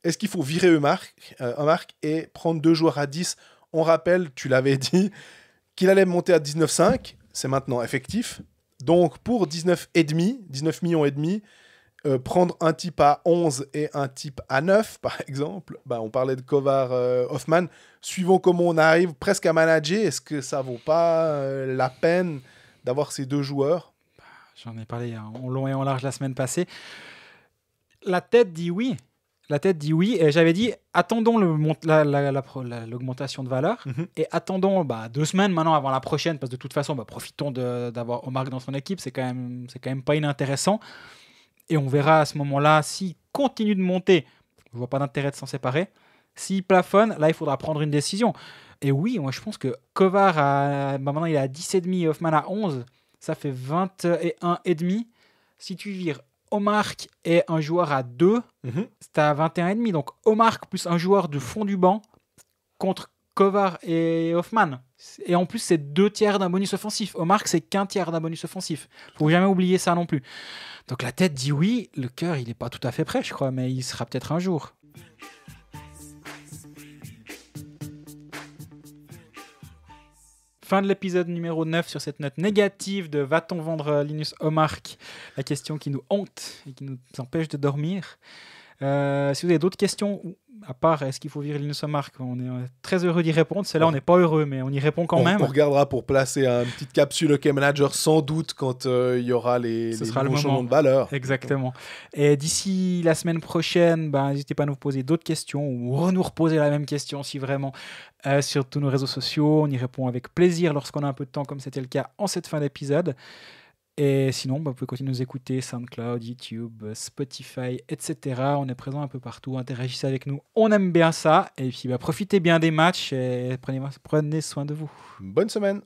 Est-ce qu'il faut virer euh, un euh, et prendre deux joueurs à 10 On rappelle, tu l'avais dit, qu'il allait monter à 19,5. C'est maintenant effectif. Donc pour 19,5, 19 millions et demi, euh, prendre un type à 11 et un type à 9, par exemple, bah, on parlait de Kovar euh, Hoffman, suivons comment on arrive presque à manager, est-ce que ça vaut pas euh, la peine d'avoir ces deux joueurs bah, J'en ai parlé en long et en large la semaine passée. La tête dit oui, la tête dit oui. Et j'avais dit, attendons l'augmentation la, la, de valeur mhm. et attendons bah, deux semaines maintenant avant la prochaine, parce que de toute façon, bah, profitons d'avoir Omar dans son équipe. C'est quand, même, quand même pas inintéressant. Et on verra à ce moment-là s'il continue de monter. Je vois pas d'intérêt de s'en séparer. S'il plafonne, là, il faudra prendre une décision. Et oui, moi, je pense que Kovar, bah, maintenant, il est à 10,5 demi Hoffman à 11. Ça fait 21,5. Si tu vires Omar est un joueur à 2, mhm. c'est à demi Donc Omar plus un joueur de fond du banc contre Kovar et Hoffman. Et en plus, c'est deux tiers d'un bonus offensif. Omar, c'est qu'un tiers d'un bonus offensif. Faut jamais oublier ça non plus. Donc la tête dit oui, le cœur, il n'est pas tout à fait prêt, je crois, mais il sera peut-être un jour. Fin de l'épisode numéro 9 sur cette note négative de Va-t-on vendre Linus Omark La question qui nous hante et qui nous empêche de dormir. Euh, si vous avez d'autres questions, à part est-ce qu'il faut virer l'innocent marque, on est très heureux d'y répondre. Celle-là, on n'est pas heureux, mais on y répond quand même. On regardera pour placer une petite capsule OK Manager sans doute quand euh, il y aura les, le de valeur. Exactement. Et d'ici la semaine prochaine, ben, n'hésitez pas à nous poser d'autres questions ou nous reposer la même question si vraiment euh, sur tous nos réseaux sociaux. On y répond avec plaisir lorsqu'on a un peu de temps, comme c'était le cas en cette fin d'épisode. Et sinon, bah, vous pouvez continuer à nous écouter SoundCloud, YouTube, Spotify, etc. On est présent un peu partout. Interagissez avec nous. On aime bien ça. Et puis, bah, profitez bien des matchs et prenez, prenez soin de vous. Bonne semaine.